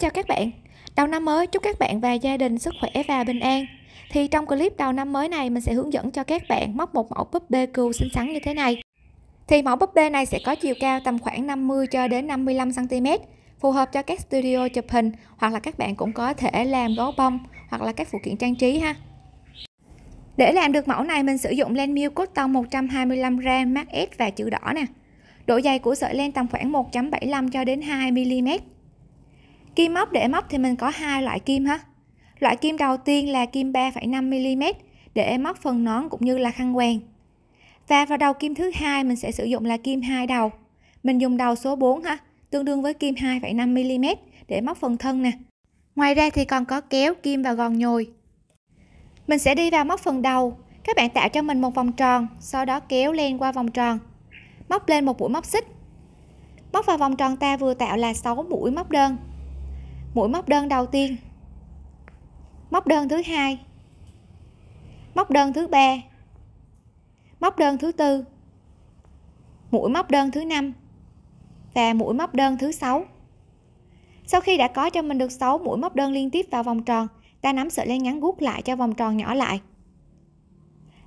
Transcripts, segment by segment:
chào các bạn Đầu năm mới chúc các bạn và gia đình sức khỏe và bình an Thì trong clip đầu năm mới này mình sẽ hướng dẫn cho các bạn móc một mẫu búp bê cừu xinh xắn như thế này Thì mẫu búp bê này sẽ có chiều cao tầm khoảng 50 cho đến 55cm Phù hợp cho các studio chụp hình hoặc là các bạn cũng có thể làm gấu bông hoặc là các phụ kiện trang trí ha để làm được mẫu này mình sử dụng len miêu cốt tông 125g mát S và chữ đỏ nè. Độ dày của sợi len tầm khoảng 1.75 cho đến 2 mm kim móc để móc thì mình có hai loại kim ha loại kim đầu tiên là kim 3,5 mm để móc phần nón cũng như là khăn quàng và vào đầu kim thứ hai mình sẽ sử dụng là kim hai đầu mình dùng đầu số 4 ha tương đương với kim 2,5 mm để móc phần thân nè ngoài ra thì còn có kéo kim và gòn nhồi mình sẽ đi vào móc phần đầu các bạn tạo cho mình một vòng tròn sau đó kéo lên qua vòng tròn móc lên một mũi móc xích móc vào vòng tròn ta vừa tạo là 6 mũi móc đơn mũi móc đơn đầu tiên móc đơn thứ hai móc đơn thứ ba móc đơn thứ tư mũi móc đơn thứ năm và mũi móc đơn thứ sáu sau khi đã có cho mình được 6 mũi móc đơn liên tiếp vào vòng tròn ta nắm sợi len ngắn gút lại cho vòng tròn nhỏ lại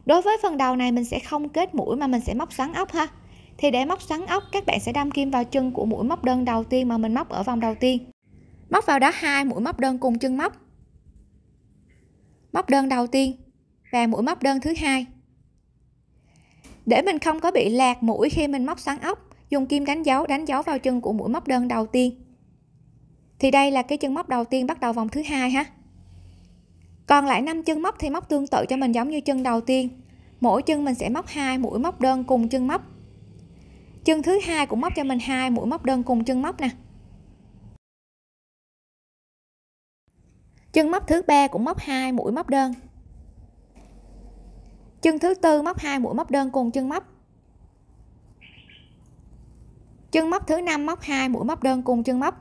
đối với phần đầu này mình sẽ không kết mũi mà mình sẽ móc xoắn ốc ha thì để móc xoắn ốc các bạn sẽ đâm kim vào chân của mũi móc đơn đầu tiên mà mình móc ở vòng đầu tiên móc vào đó hai mũi móc đơn cùng chân móc móc đơn đầu tiên và mũi móc đơn thứ hai để mình không có bị lạc mũi khi mình móc xoắn ốc dùng kim đánh dấu đánh dấu vào chân của mũi móc đơn đầu tiên thì đây là cái chân móc đầu tiên bắt đầu vòng thứ hai ha còn lại năm chân móc thì móc tương tự cho mình giống như chân đầu tiên mỗi chân mình sẽ móc hai mũi móc đơn cùng chân móc chân thứ hai cũng móc cho mình hai mũi móc đơn cùng chân móc nè chân móc thứ ba cũng móc hai mũi móc đơn chân thứ tư móc hai mũi móc đơn cùng chân móc chân móc thứ năm móc hai mũi móc đơn cùng chân móc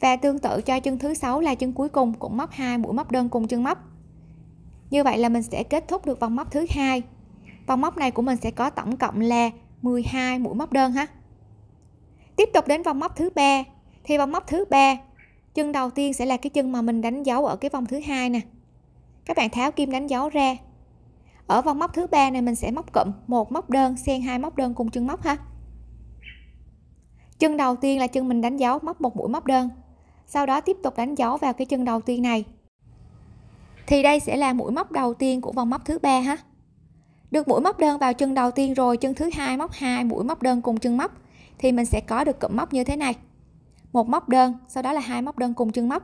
và tương tự cho chân thứ sáu là chân cuối cùng cũng móc hai mũi móc đơn cùng chân móc như vậy là mình sẽ kết thúc được vòng móc thứ hai vòng móc này của mình sẽ có tổng cộng là 12 mũi móc đơn ha tiếp tục đến vòng móc thứ ba thì vòng móc thứ ba chân đầu tiên sẽ là cái chân mà mình đánh dấu ở cái vòng thứ hai nè các bạn tháo kim đánh dấu ra ở vòng móc thứ ba này mình sẽ móc cụm một móc đơn xen hai móc đơn cùng chân móc ha chân đầu tiên là chân mình đánh dấu móc một mũi móc đơn sau đó tiếp tục đánh dấu vào cái chân đầu tiên này thì đây sẽ là mũi móc đầu tiên của vòng móc thứ ba ha được mũi móc đơn vào chân đầu tiên rồi chân thứ hai móc hai mũi móc đơn cùng chân móc thì mình sẽ có được cụm móc như thế này một móc đơn sau đó là hai móc đơn cùng chân móc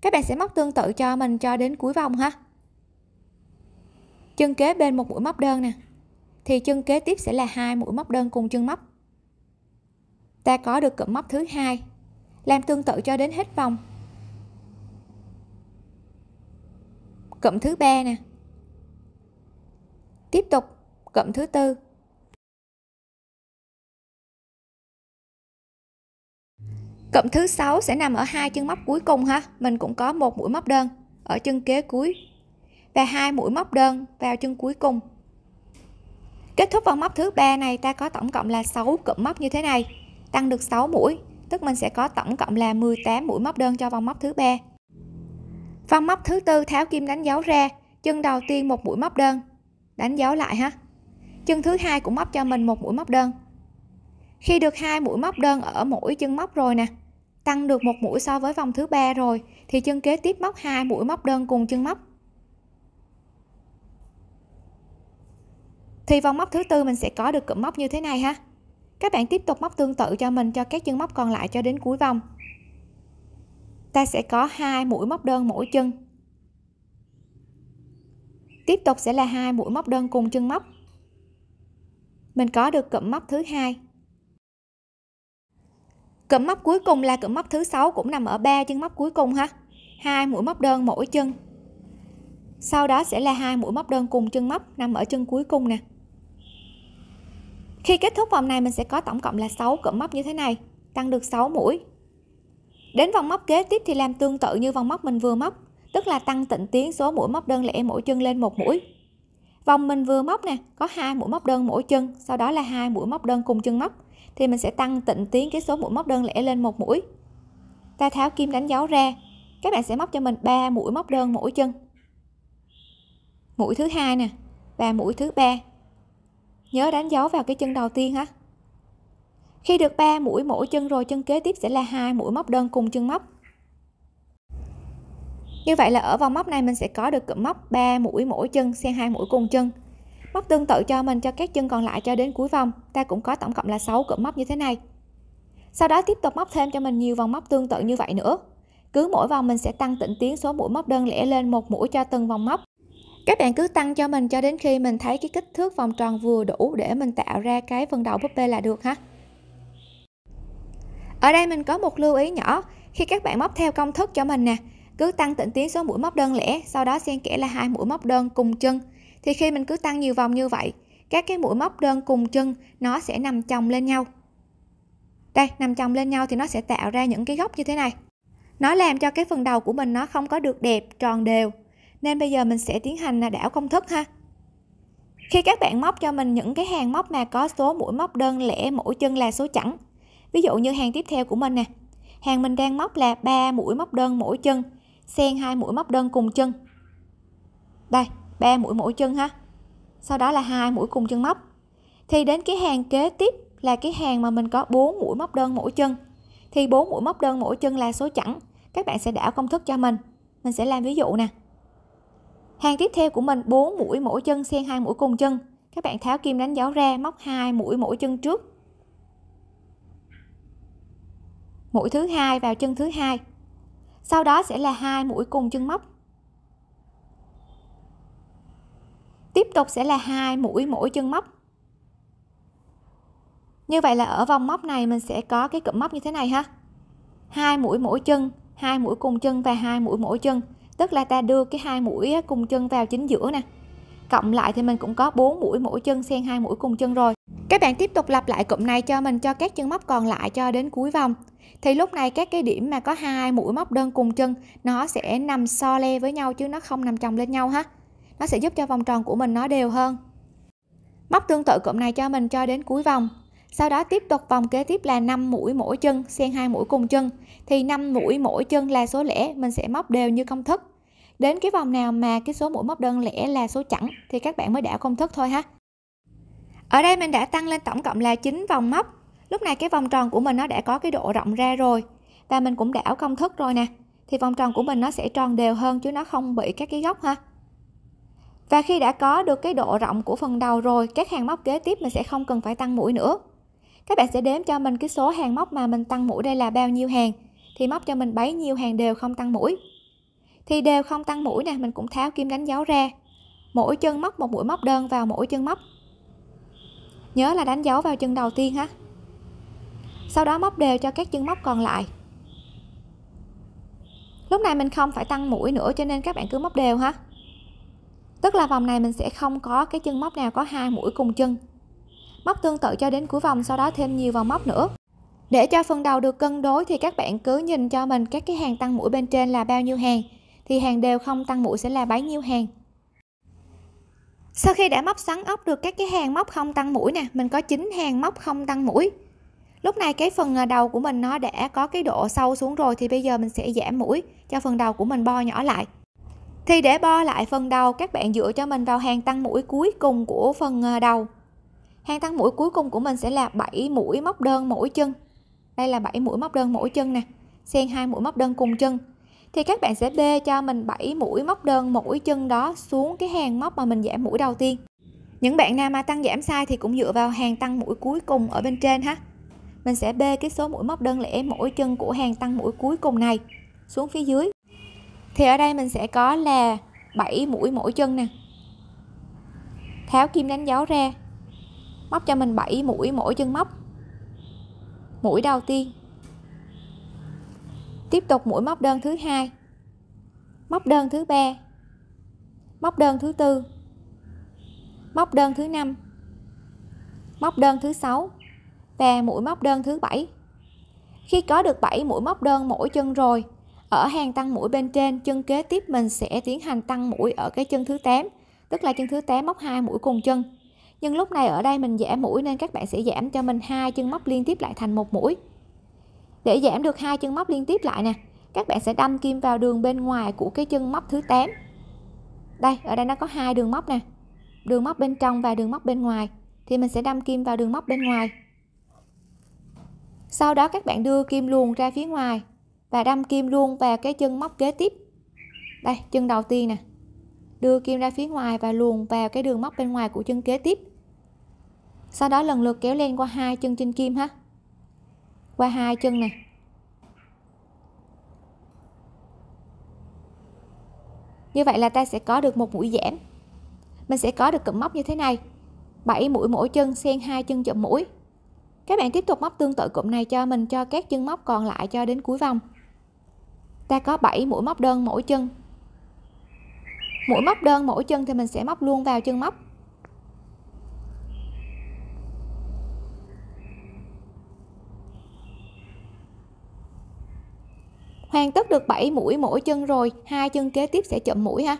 các bạn sẽ móc tương tự cho mình cho đến cuối vòng ha chân kế bên một mũi móc đơn nè thì chân kế tiếp sẽ là hai mũi móc đơn cùng chân móc ta có được cụm móc thứ hai làm tương tự cho đến hết vòng cụm thứ ba nè tiếp tục cụm thứ tư cộng thứ sáu sẽ nằm ở hai chân móc cuối cùng ha mình cũng có một mũi móc đơn ở chân kế cuối và hai mũi móc đơn vào chân cuối cùng kết thúc vào móc thứ ba này ta có tổng cộng là 6 cụm móc như thế này tăng được 6 mũi tức mình sẽ có tổng cộng là 18 mũi móc đơn cho vòng móc thứ ba vòng móc thứ tư tháo kim đánh dấu ra chân đầu tiên một mũi móc đơn đánh dấu lại ha chân thứ hai cũng móc cho mình một mũi móc đơn khi được hai mũi móc đơn ở mỗi chân móc rồi nè tăng được một mũi so với vòng thứ ba rồi thì chân kế tiếp móc hai mũi móc đơn cùng chân móc thì vòng móc thứ tư mình sẽ có được cụm móc như thế này ha các bạn tiếp tục móc tương tự cho mình cho các chân móc còn lại cho đến cuối vòng ta sẽ có hai mũi móc đơn mỗi chân tiếp tục sẽ là hai mũi móc đơn cùng chân móc mình có được cụm móc thứ hai cụm móc cuối cùng là cụm móc thứ sáu cũng nằm ở ba chân móc cuối cùng ha hai mũi móc đơn mỗi chân sau đó sẽ là hai mũi móc đơn cùng chân móc nằm ở chân cuối cùng nè khi kết thúc vòng này mình sẽ có tổng cộng là 6 cụm móc như thế này tăng được 6 mũi đến vòng móc kế tiếp thì làm tương tự như vòng móc mình vừa móc tức là tăng tịnh tiến số mũi móc đơn lẻ mỗi chân lên một mũi vòng mình vừa móc nè có hai mũi móc đơn mỗi chân sau đó là hai mũi móc đơn cùng chân móc thì mình sẽ tăng tịnh tiến cái số mũi móc đơn lẻ lên một mũi ta tháo kim đánh dấu ra các bạn sẽ móc cho mình 3 mũi móc đơn mỗi chân mũi thứ hai nè và mũi thứ ba nhớ đánh dấu vào cái chân đầu tiên hả. khi được 3 mũi mỗi chân rồi chân kế tiếp sẽ là hai mũi móc đơn cùng chân móc như vậy là ở vòng móc này mình sẽ có được cụm móc 3 mũi mỗi chân xen hai mũi cùng chân móc tương tự cho mình cho các chân còn lại cho đến cuối vòng ta cũng có tổng cộng là 6 cụm móc như thế này sau đó tiếp tục móc thêm cho mình nhiều vòng móc tương tự như vậy nữa cứ mỗi vòng mình sẽ tăng tịnh tiến số mũi móc đơn lẻ lên một mũi cho từng vòng móc các bạn cứ tăng cho mình cho đến khi mình thấy cái kích thước vòng tròn vừa đủ để mình tạo ra cái phần đầu búp bê là được ha ở đây mình có một lưu ý nhỏ khi các bạn móc theo công thức cho mình nè cứ tăng tịnh tiến số mũi móc đơn lẻ sau đó xen kẽ là hai mũi móc đơn cùng chân thì khi mình cứ tăng nhiều vòng như vậy các cái mũi móc đơn cùng chân nó sẽ nằm chồng lên nhau đây nằm chồng lên nhau thì nó sẽ tạo ra những cái góc như thế này nó làm cho cái phần đầu của mình nó không có được đẹp tròn đều nên bây giờ mình sẽ tiến hành là đảo công thức ha khi các bạn móc cho mình những cái hàng móc mà có số mũi móc đơn lẻ mỗi chân là số chẵn ví dụ như hàng tiếp theo của mình nè hàng mình đang móc là 3 mũi móc đơn mỗi chân xen hai mũi móc đơn cùng chân đây 3 mũi mỗi chân ha sau đó là hai mũi cùng chân móc thì đến cái hàng kế tiếp là cái hàng mà mình có 4 mũi móc đơn mỗi chân thì 4 mũi móc đơn mỗi chân là số chẵn các bạn sẽ đảo công thức cho mình mình sẽ làm ví dụ nè hàng tiếp theo của mình 4 mũi mỗi chân xen hai mũi cùng chân các bạn tháo kim đánh dấu ra móc hai mũi mỗi chân trước mũi thứ hai vào chân thứ hai sau đó sẽ là hai mũi cùng chân móc tiếp tục sẽ là hai mũi mỗi chân móc như vậy là ở vòng móc này mình sẽ có cái cụm móc như thế này ha hai mũi mỗi chân hai mũi cùng chân và hai mũi mỗi chân tức là ta đưa cái hai mũi cùng chân vào chính giữa nè cộng lại thì mình cũng có bốn mũi mỗi chân xen hai mũi cùng chân rồi các bạn tiếp tục lặp lại cụm này cho mình cho các chân móc còn lại cho đến cuối vòng thì lúc này các cái điểm mà có hai mũi móc đơn cùng chân nó sẽ nằm so le với nhau chứ nó không nằm chồng lên nhau ha nó sẽ giúp cho vòng tròn của mình nó đều hơn móc tương tự cụm này cho mình cho đến cuối vòng sau đó tiếp tục vòng kế tiếp là 5 mũi mỗi chân xen hai mũi cùng chân thì 5 mũi mỗi chân là số lẻ mình sẽ móc đều như công thức đến cái vòng nào mà cái số mũi móc đơn lẻ là số chẵn thì các bạn mới đảo công thức thôi ha ở đây mình đã tăng lên tổng cộng là 9 vòng móc lúc này cái vòng tròn của mình nó đã có cái độ rộng ra rồi và mình cũng đảo công thức rồi nè thì vòng tròn của mình nó sẽ tròn đều hơn chứ nó không bị các cái góc ha và khi đã có được cái độ rộng của phần đầu rồi, các hàng móc kế tiếp mình sẽ không cần phải tăng mũi nữa. Các bạn sẽ đếm cho mình cái số hàng móc mà mình tăng mũi đây là bao nhiêu hàng thì móc cho mình bấy nhiêu hàng đều không tăng mũi. Thì đều không tăng mũi nè, mình cũng tháo kim đánh dấu ra. Mỗi chân móc một mũi móc đơn vào mỗi chân móc. Nhớ là đánh dấu vào chân đầu tiên ha. Sau đó móc đều cho các chân móc còn lại. Lúc này mình không phải tăng mũi nữa cho nên các bạn cứ móc đều ha tức là vòng này mình sẽ không có cái chân móc nào có hai mũi cùng chân móc tương tự cho đến cuối vòng sau đó thêm nhiều vòng móc nữa để cho phần đầu được cân đối thì các bạn cứ nhìn cho mình các cái hàng tăng mũi bên trên là bao nhiêu hàng thì hàng đều không tăng mũi sẽ là bấy nhiêu hàng sau khi đã móc sắn ốc được các cái hàng móc không tăng mũi nè mình có 9 hàng móc không tăng mũi lúc này cái phần à, đầu của mình nó đã có cái độ sâu xuống rồi thì bây giờ mình sẽ giảm mũi cho phần đầu của mình bo nhỏ lại thì để bo lại phần đầu các bạn dựa cho mình vào hàng tăng mũi cuối cùng của phần à, đầu hàng tăng mũi cuối cùng của mình sẽ là 7 mũi móc đơn mỗi chân đây là 7 mũi móc đơn mỗi chân nè xen hai mũi móc đơn cùng chân thì các bạn sẽ bê cho mình 7 mũi móc đơn mỗi chân đó xuống cái hàng móc mà mình giảm mũi đầu tiên những bạn nào mà tăng giảm sai thì cũng dựa vào hàng tăng mũi cuối cùng ở bên trên ha mình sẽ bê cái số mũi móc đơn lẻ mỗi chân của hàng tăng mũi cuối cùng này xuống phía dưới thì ở đây mình sẽ có là 7 mũi mỗi chân nè tháo kim đánh dấu ra móc cho mình 7 mũi mỗi chân móc mũi đầu tiên tiếp tục mũi móc đơn thứ hai móc đơn thứ ba móc đơn thứ tư móc đơn thứ năm móc đơn thứ sáu và mũi móc đơn thứ bảy khi có được 7 mũi móc đơn mỗi chân rồi ở hàng tăng mũi bên trên chân kế tiếp mình sẽ tiến hành tăng mũi ở cái chân thứ 8 tức là chân thứ 8 móc hai mũi cùng chân nhưng lúc này ở đây mình giảm mũi nên các bạn sẽ giảm cho mình hai chân móc liên tiếp lại thành một mũi để giảm được hai chân móc liên tiếp lại nè các bạn sẽ đâm kim vào đường bên ngoài của cái chân móc thứ 8 đây ở đây nó có hai đường móc nè đường móc bên trong và đường móc bên ngoài thì mình sẽ đâm kim vào đường móc bên ngoài sau đó các bạn đưa kim luồn ra phía ngoài và đâm kim luôn vào cái chân móc kế tiếp đây chân đầu tiên nè đưa kim ra phía ngoài và luồn vào cái đường móc bên ngoài của chân kế tiếp sau đó lần lượt kéo lên qua hai chân trên kim ha qua hai chân này như vậy là ta sẽ có được một mũi giảm mình sẽ có được cụm móc như thế này 7 mũi mỗi chân xen hai chân chậm mũi các bạn tiếp tục móc tương tự cụm này cho mình cho các chân móc còn lại cho đến cuối vòng ta có 7 mũi móc đơn mỗi chân mũi móc đơn mỗi chân thì mình sẽ móc luôn vào chân móc hoàn tất được 7 mũi mỗi chân rồi hai chân kế tiếp sẽ chậm mũi ha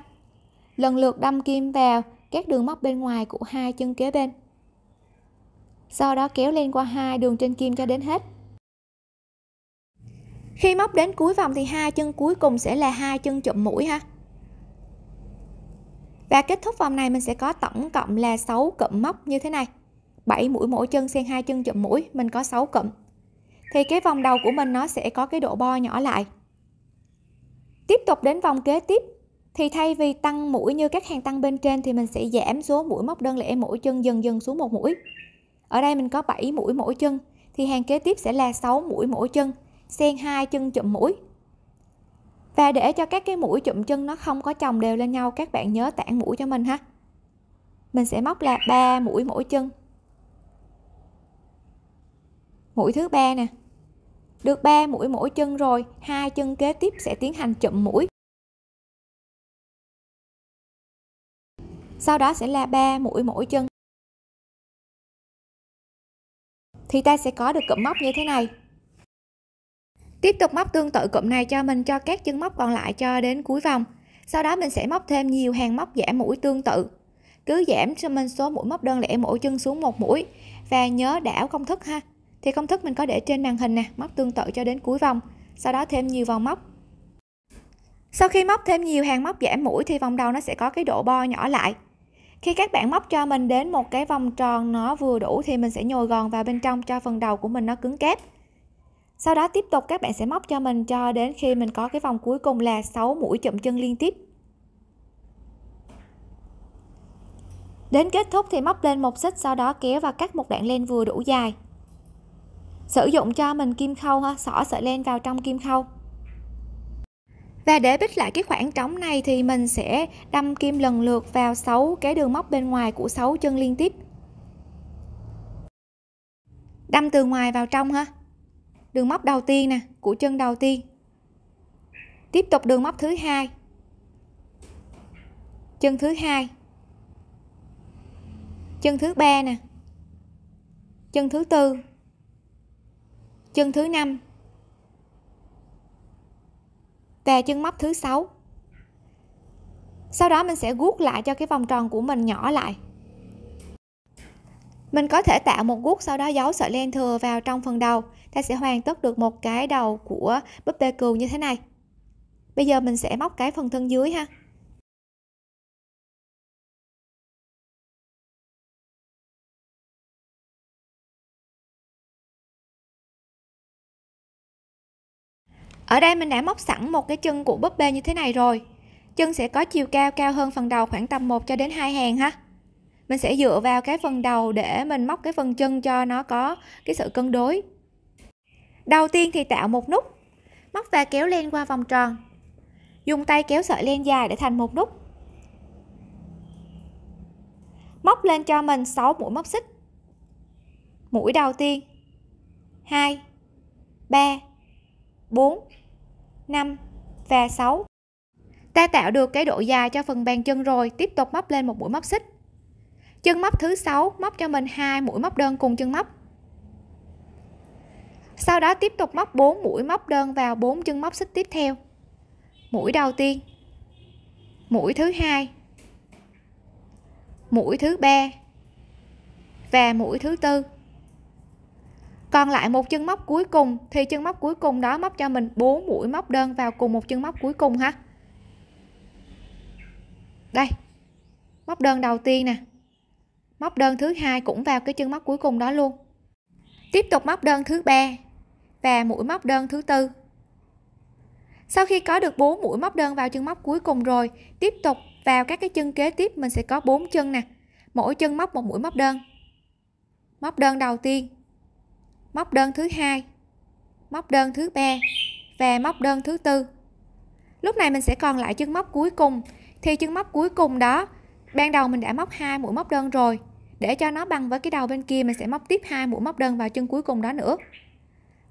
lần lượt đâm kim vào các đường móc bên ngoài của hai chân kế bên sau đó kéo lên qua hai đường trên kim cho đến hết khi móc đến cuối vòng thì hai chân cuối cùng sẽ là hai chân chụm mũi ha và kết thúc vòng này mình sẽ có tổng cộng là 6 cụm móc như thế này 7 mũi mỗi chân xen hai chân chụm mũi mình có 6 cụm thì cái vòng đầu của mình nó sẽ có cái độ bo nhỏ lại tiếp tục đến vòng kế tiếp thì thay vì tăng mũi như các hàng tăng bên trên thì mình sẽ giảm số mũi móc đơn lẻ mỗi chân dần dần xuống một mũi ở đây mình có 7 mũi mỗi chân thì hàng kế tiếp sẽ là 6 mũi mỗi chân xen hai chân chụm mũi và để cho các cái mũi chụm chân nó không có chồng đều lên nhau các bạn nhớ tản mũi cho mình ha mình sẽ móc là ba mũi mỗi chân mũi thứ ba nè được ba mũi mỗi chân rồi hai chân kế tiếp sẽ tiến hành chụm mũi sau đó sẽ là ba mũi mỗi chân thì ta sẽ có được cụm móc như thế này Tiếp tục móc tương tự cụm này cho mình cho các chân móc còn lại cho đến cuối vòng. Sau đó mình sẽ móc thêm nhiều hàng móc giảm mũi tương tự. Cứ giảm cho mình số mũi móc đơn lẻ mỗi chân xuống một mũi và nhớ đảo công thức ha. Thì công thức mình có để trên màn hình nè, móc tương tự cho đến cuối vòng, sau đó thêm nhiều vòng móc. Sau khi móc thêm nhiều hàng móc giảm mũi thì vòng đầu nó sẽ có cái độ bo nhỏ lại. Khi các bạn móc cho mình đến một cái vòng tròn nó vừa đủ thì mình sẽ nhồi gòn vào bên trong cho phần đầu của mình nó cứng kép sau đó tiếp tục các bạn sẽ móc cho mình cho đến khi mình có cái vòng cuối cùng là 6 mũi chậm chân liên tiếp đến kết thúc thì móc lên một xích sau đó kéo và cắt một đoạn len vừa đủ dài sử dụng cho mình kim khâu ha xỏ sợi len vào trong kim khâu và để bích lại cái khoảng trống này thì mình sẽ đâm kim lần lượt vào 6 cái đường móc bên ngoài của 6 chân liên tiếp đâm từ ngoài vào trong ha đường móc đầu tiên nè của chân đầu tiên tiếp tục đường móc thứ hai chân thứ hai chân thứ ba nè chân thứ tư chân thứ năm và chân móc thứ sáu sau đó mình sẽ guốc lại cho cái vòng tròn của mình nhỏ lại mình có thể tạo một guốc sau đó giấu sợi len thừa vào trong phần đầu ta sẽ hoàn tất được một cái đầu của búp bê cừu như thế này bây giờ mình sẽ móc cái phần thân dưới ha Ở đây mình đã móc sẵn một cái chân của búp bê như thế này rồi. Chân sẽ có chiều cao cao hơn phần đầu khoảng tầm 1 cho đến hai hàng ha. Mình sẽ dựa vào cái phần đầu để mình móc cái phần chân cho nó có cái sự cân đối đầu tiên thì tạo một nút móc và kéo len qua vòng tròn dùng tay kéo sợi len dài để thành một nút móc lên cho mình 6 mũi móc xích mũi đầu tiên 2 3 4 5 và 6 ta tạo được cái độ dài cho phần bàn chân rồi tiếp tục móc lên một mũi móc xích chân móc thứ sáu móc cho mình hai mũi móc đơn cùng chân móc sau đó tiếp tục móc 4 mũi móc đơn vào 4 chân móc xích tiếp theo mũi đầu tiên mũi thứ hai mũi thứ ba và mũi thứ tư còn lại một chân móc cuối cùng thì chân móc cuối cùng đó móc cho mình 4 mũi móc đơn vào cùng một chân móc cuối cùng ha đây móc đơn đầu tiên nè móc đơn thứ hai cũng vào cái chân móc cuối cùng đó luôn tiếp tục móc đơn thứ ba và mũi móc đơn thứ tư sau khi có được 4 mũi móc đơn vào chân móc cuối cùng rồi tiếp tục vào các cái chân kế tiếp mình sẽ có 4 chân nè mỗi chân móc một mũi móc đơn móc đơn đầu tiên móc đơn thứ hai móc đơn thứ ba và móc đơn thứ tư lúc này mình sẽ còn lại chân móc cuối cùng thì chân móc cuối cùng đó ban đầu mình đã móc hai mũi móc đơn rồi để cho nó bằng với cái đầu bên kia mình sẽ móc tiếp hai mũi móc đơn vào chân cuối cùng đó nữa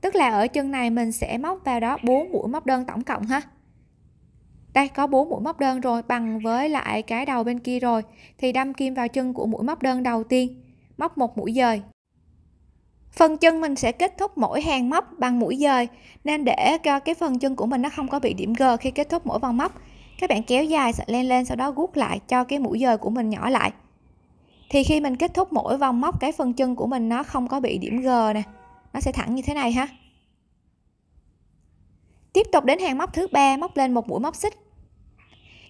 tức là ở chân này mình sẽ móc vào đó 4 mũi móc đơn tổng cộng ha đây có 4 mũi móc đơn rồi bằng với lại cái đầu bên kia rồi thì đâm kim vào chân của mũi móc đơn đầu tiên móc một mũi dời phần chân mình sẽ kết thúc mỗi hàng móc bằng mũi dời nên để cho cái phần chân của mình nó không có bị điểm g khi kết thúc mỗi vòng móc các bạn kéo dài sợi len lên sau đó gút lại cho cái mũi dời của mình nhỏ lại thì khi mình kết thúc mỗi vòng móc cái phần chân của mình nó không có bị điểm g nè nó sẽ thẳng như thế này ha tiếp tục đến hàng móc thứ ba móc lên một mũi móc xích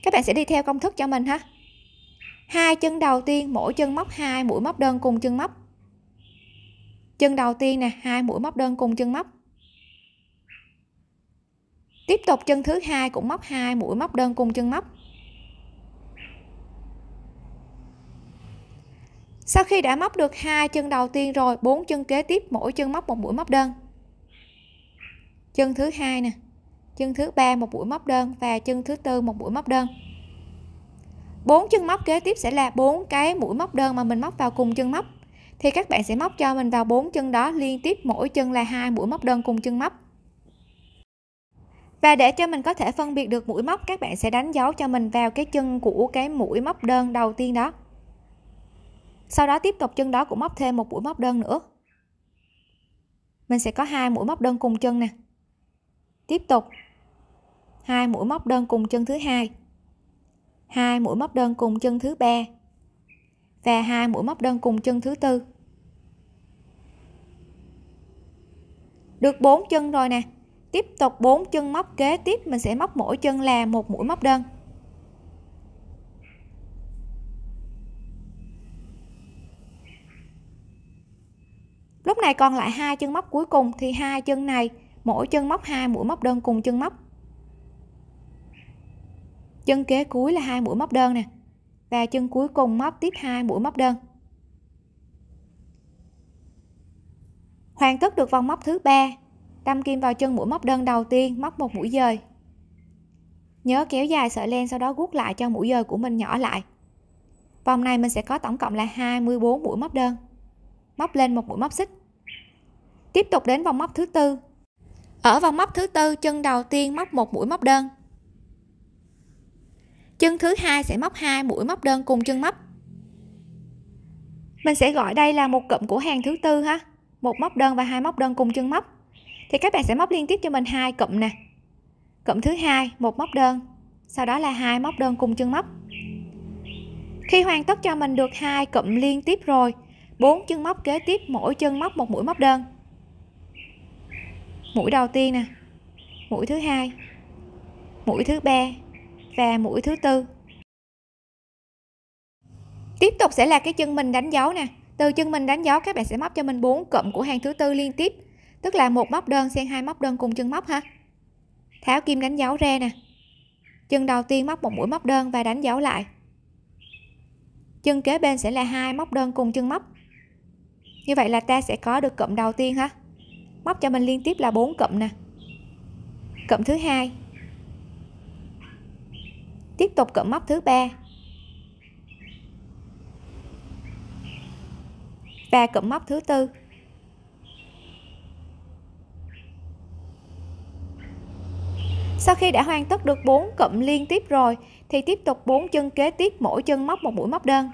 các bạn sẽ đi theo công thức cho mình ha hai chân đầu tiên mỗi chân móc hai mũi móc đơn cùng chân móc chân đầu tiên nè hai mũi móc đơn cùng chân móc tiếp tục chân thứ hai cũng móc hai mũi móc đơn cùng chân móc Sau khi đã móc được hai chân đầu tiên rồi, bốn chân kế tiếp mỗi chân móc một mũi móc đơn. Chân thứ hai nè, chân thứ ba một mũi móc đơn và chân thứ tư một mũi móc đơn. Bốn chân móc kế tiếp sẽ là bốn cái mũi móc đơn mà mình móc vào cùng chân móc. Thì các bạn sẽ móc cho mình vào bốn chân đó liên tiếp mỗi chân là hai mũi móc đơn cùng chân móc. Và để cho mình có thể phân biệt được mũi móc, các bạn sẽ đánh dấu cho mình vào cái chân của cái mũi móc đơn đầu tiên đó sau đó tiếp tục chân đó cũng móc thêm một mũi móc đơn nữa mình sẽ có hai mũi móc đơn cùng chân nè tiếp tục hai mũi móc đơn cùng chân thứ hai hai mũi móc đơn cùng chân thứ ba và hai mũi móc đơn cùng chân thứ tư được bốn chân rồi nè tiếp tục bốn chân móc kế tiếp mình sẽ móc mỗi chân là một mũi móc đơn lúc này còn lại hai chân móc cuối cùng thì hai chân này mỗi chân móc hai mũi móc đơn cùng chân móc chân kế cuối là hai mũi móc đơn nè và chân cuối cùng móc tiếp hai mũi móc đơn hoàn tất được vòng móc thứ ba đâm kim vào chân mũi móc đơn đầu tiên móc một mũi dời nhớ kéo dài sợi len sau đó gút lại cho mũi dời của mình nhỏ lại vòng này mình sẽ có tổng cộng là 24 mũi móc đơn móc lên một mũi móc xích tiếp tục đến vòng móc thứ tư ở vòng móc thứ tư chân đầu tiên móc một mũi móc đơn chân thứ hai sẽ móc hai mũi móc đơn cùng chân móc mình sẽ gọi đây là một cụm của hàng thứ tư ha một móc đơn và hai móc đơn cùng chân móc thì các bạn sẽ móc liên tiếp cho mình hai cụm nè cụm thứ hai một móc đơn sau đó là hai móc đơn cùng chân móc khi hoàn tất cho mình được hai cụm liên tiếp rồi bốn chân móc kế tiếp mỗi chân móc một mũi móc đơn mũi đầu tiên nè mũi thứ hai mũi thứ ba và mũi thứ tư tiếp tục sẽ là cái chân mình đánh dấu nè từ chân mình đánh dấu các bạn sẽ móc cho mình bốn cụm của hàng thứ tư liên tiếp tức là một móc đơn xen hai móc đơn cùng chân móc ha tháo kim đánh dấu ra nè chân đầu tiên móc một mũi móc đơn và đánh dấu lại chân kế bên sẽ là hai móc đơn cùng chân móc như vậy là ta sẽ có được cụm đầu tiên ha móc cho mình liên tiếp là bốn cụm nè cụm thứ hai tiếp tục cụm móc thứ ba và cụm móc thứ tư sau khi đã hoàn tất được bốn cụm liên tiếp rồi thì tiếp tục bốn chân kế tiếp mỗi chân móc một mũi móc đơn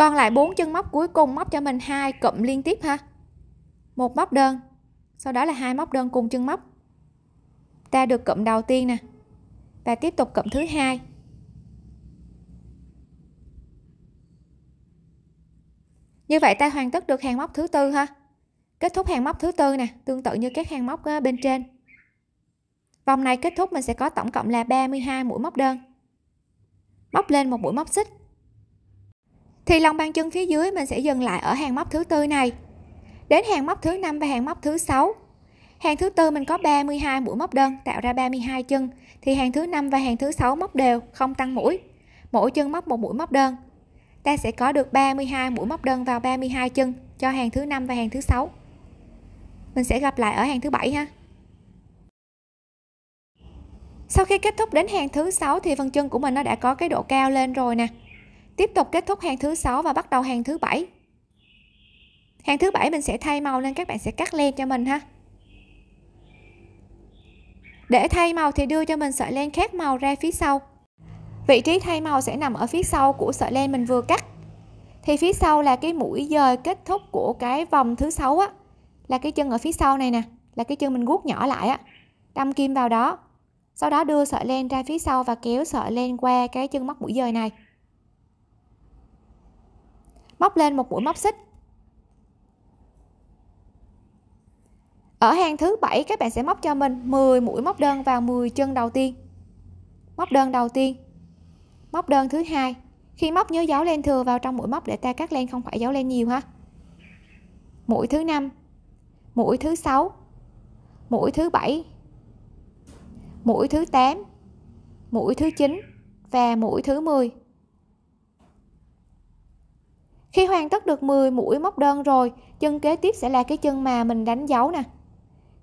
còn lại bốn chân móc cuối cùng móc cho mình hai cụm liên tiếp ha một móc đơn sau đó là hai móc đơn cùng chân móc ta được cụm đầu tiên nè và tiếp tục cụm thứ hai như vậy ta hoàn tất được hàng móc thứ tư ha kết thúc hàng móc thứ tư nè tương tự như các hàng móc ờ, bên trên vòng này kết thúc mình sẽ có tổng cộng là 32 mũi móc đơn móc lên một mũi móc xích thì lòng bàn chân phía dưới mình sẽ dừng lại ở hàng móc thứ tư này đến hàng móc thứ năm và hàng móc thứ sáu hàng thứ tư mình có 32 mũi móc đơn tạo ra 32 chân thì hàng thứ năm và hàng thứ sáu móc đều không tăng mũi mỗi chân móc một mũi móc đơn ta sẽ có được 32 mũi móc đơn vào 32 chân cho hàng thứ năm và hàng thứ sáu mình sẽ gặp lại ở hàng thứ bảy ha sau khi kết thúc đến hàng thứ sáu thì phần chân của mình nó đã có cái độ cao lên rồi nè tiếp tục kết thúc hàng thứ sáu và bắt đầu hàng thứ bảy hàng thứ bảy mình sẽ thay màu nên các bạn sẽ cắt len cho mình ha để thay màu thì đưa cho mình sợi len khác màu ra phía sau vị trí thay màu sẽ nằm ở phía sau của sợi len mình vừa cắt thì phía sau là cái mũi dời kết thúc của cái vòng thứ sáu á là cái chân ở phía sau này nè là cái chân mình guốc nhỏ lại á đâm kim vào đó sau đó đưa sợi len ra phía sau và kéo sợi len qua cái chân móc mũi dời này móc lên một mũi móc xích ở hàng thứ bảy các bạn sẽ móc cho mình 10 mũi móc đơn vào 10 chân đầu tiên móc đơn đầu tiên móc đơn thứ hai khi móc nhớ dấu len thừa vào trong mũi móc để ta cắt len không phải dấu len nhiều ha mũi thứ năm mũi thứ sáu mũi thứ bảy mũi thứ 8 mũi thứ 9 và mũi thứ 10 khi hoàn tất được 10 mũi móc đơn rồi, chân kế tiếp sẽ là cái chân mà mình đánh dấu nè.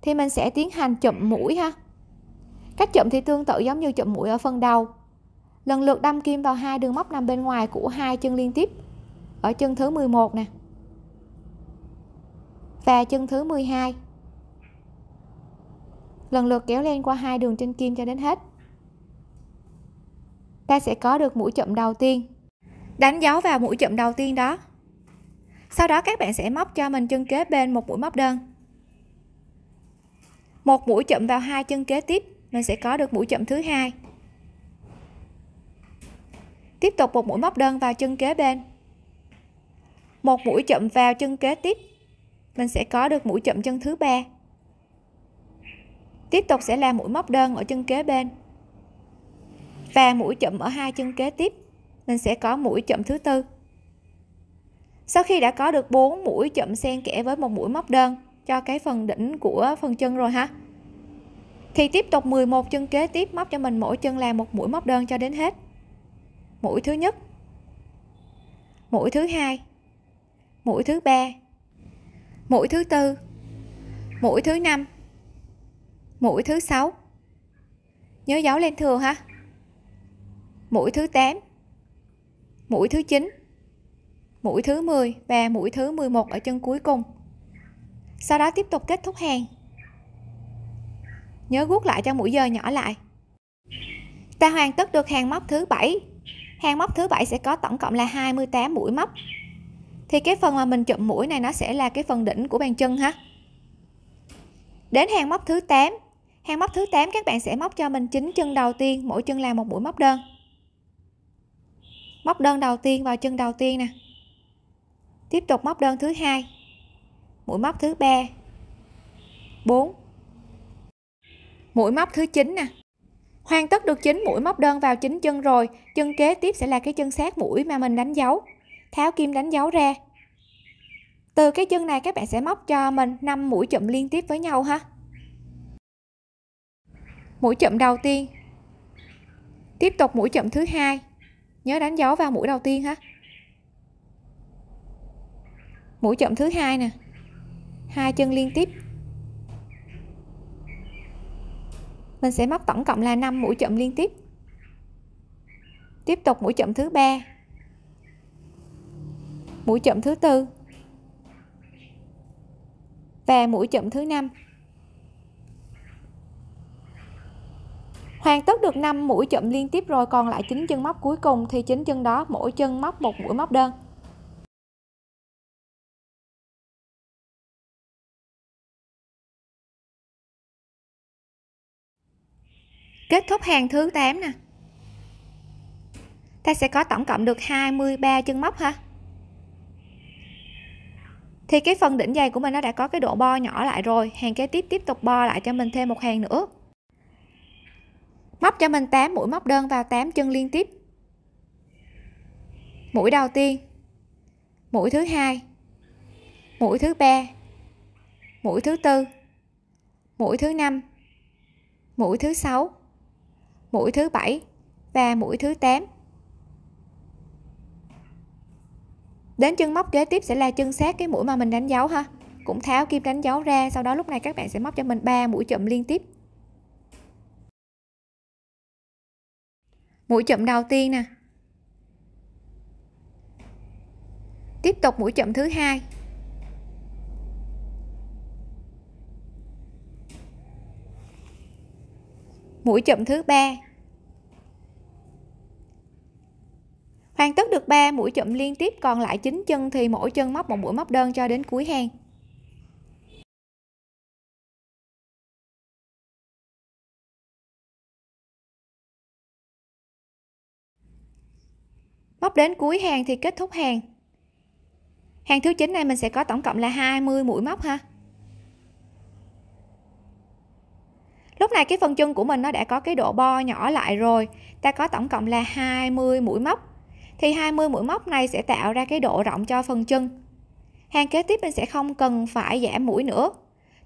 Thì mình sẽ tiến hành chụm mũi ha. Cách chụm thì tương tự giống như chụm mũi ở phần đầu. Lần lượt đâm kim vào hai đường móc nằm bên ngoài của hai chân liên tiếp. Ở chân thứ 11 nè. Và chân thứ 12. Lần lượt kéo lên qua hai đường trên kim cho đến hết. Ta sẽ có được mũi chụm đầu tiên đánh dấu vào mũi chậm đầu tiên đó sau đó các bạn sẽ móc cho mình chân kế bên một mũi móc đơn một mũi chậm vào hai chân kế tiếp mình sẽ có được mũi chậm thứ hai tiếp tục một mũi móc đơn vào chân kế bên một mũi chậm vào chân kế tiếp mình sẽ có được mũi chậm chân thứ ba tiếp tục sẽ là mũi móc đơn ở chân kế bên và mũi chậm ở hai chân kế tiếp mình sẽ có mũi chậm thứ tư sau khi đã có được 4 mũi chậm xen kẽ với một mũi móc đơn cho cái phần đỉnh của phần chân rồi ha thì tiếp tục 11 chân kế tiếp móc cho mình mỗi chân là một mũi móc đơn cho đến hết mũi thứ nhất mũi thứ hai mũi thứ ba mũi thứ tư mũi thứ năm mũi thứ sáu nhớ dấu lên thừa ha mũi thứ 8 mũi thứ 9 mũi thứ 10 và mũi thứ 11 ở chân cuối cùng sau đó tiếp tục kết thúc hàng nhớ guốc lại cho mũi giờ nhỏ lại ta hoàn tất được hàng móc thứ 7 hàng móc thứ 7 sẽ có tổng cộng là 28 mũi móc thì cái phần mà mình chụm mũi này nó sẽ là cái phần đỉnh của bàn chân ha đến hàng móc thứ 8 hàng móc thứ 8 các bạn sẽ móc cho mình 9 chân đầu tiên mỗi chân là một mũi móc đơn móc đơn đầu tiên vào chân đầu tiên nè tiếp tục móc đơn thứ hai mũi móc thứ ba 4 mũi móc thứ 9 nè hoàn tất được 9 mũi móc đơn vào 9 chân rồi chân kế tiếp sẽ là cái chân sát mũi mà mình đánh dấu tháo kim đánh dấu ra từ cái chân này các bạn sẽ móc cho mình 5 mũi chậm liên tiếp với nhau ha mũi chậm đầu tiên tiếp tục mũi chậm thứ hai nhớ đánh dấu vào mũi đầu tiên ha mũi chậm thứ hai nè hai chân liên tiếp mình sẽ móc tổng cộng là 5 mũi chậm liên tiếp tiếp tục mũi chậm thứ ba mũi chậm thứ tư và mũi chậm thứ năm Hoàn tất được 5 mũi chậm liên tiếp rồi còn lại 9 chân móc cuối cùng thì 9 chân đó mỗi chân móc một mũi móc đơn. Kết thúc hàng thứ 8 nè. Ta sẽ có tổng cộng được 23 chân móc ha. Thì cái phần đỉnh dày của mình nó đã có cái độ bo nhỏ lại rồi, hàng kế tiếp tiếp tục bo lại cho mình thêm một hàng nữa móc cho mình 8 mũi móc đơn vào 8 chân liên tiếp mũi đầu tiên mũi thứ hai mũi thứ ba mũi thứ tư mũi thứ năm mũi thứ sáu mũi thứ bảy và mũi thứ 8 đến chân móc kế tiếp sẽ là chân sát cái mũi mà mình đánh dấu ha cũng tháo kim đánh dấu ra sau đó lúc này các bạn sẽ móc cho mình 3 mũi chụm liên tiếp mũi chậm đầu tiên nè tiếp tục mũi chậm thứ hai mũi chậm thứ ba hoàn tất được 3 mũi chậm liên tiếp còn lại 9 chân thì mỗi chân móc một mũi móc đơn cho đến cuối hàng móc đến cuối hàng thì kết thúc hàng hàng thứ 9 này mình sẽ có tổng cộng là 20 mũi móc ha lúc này cái phần chân của mình nó đã có cái độ bo nhỏ lại rồi ta có tổng cộng là 20 mũi móc thì 20 mũi móc này sẽ tạo ra cái độ rộng cho phần chân hàng kế tiếp mình sẽ không cần phải giảm mũi nữa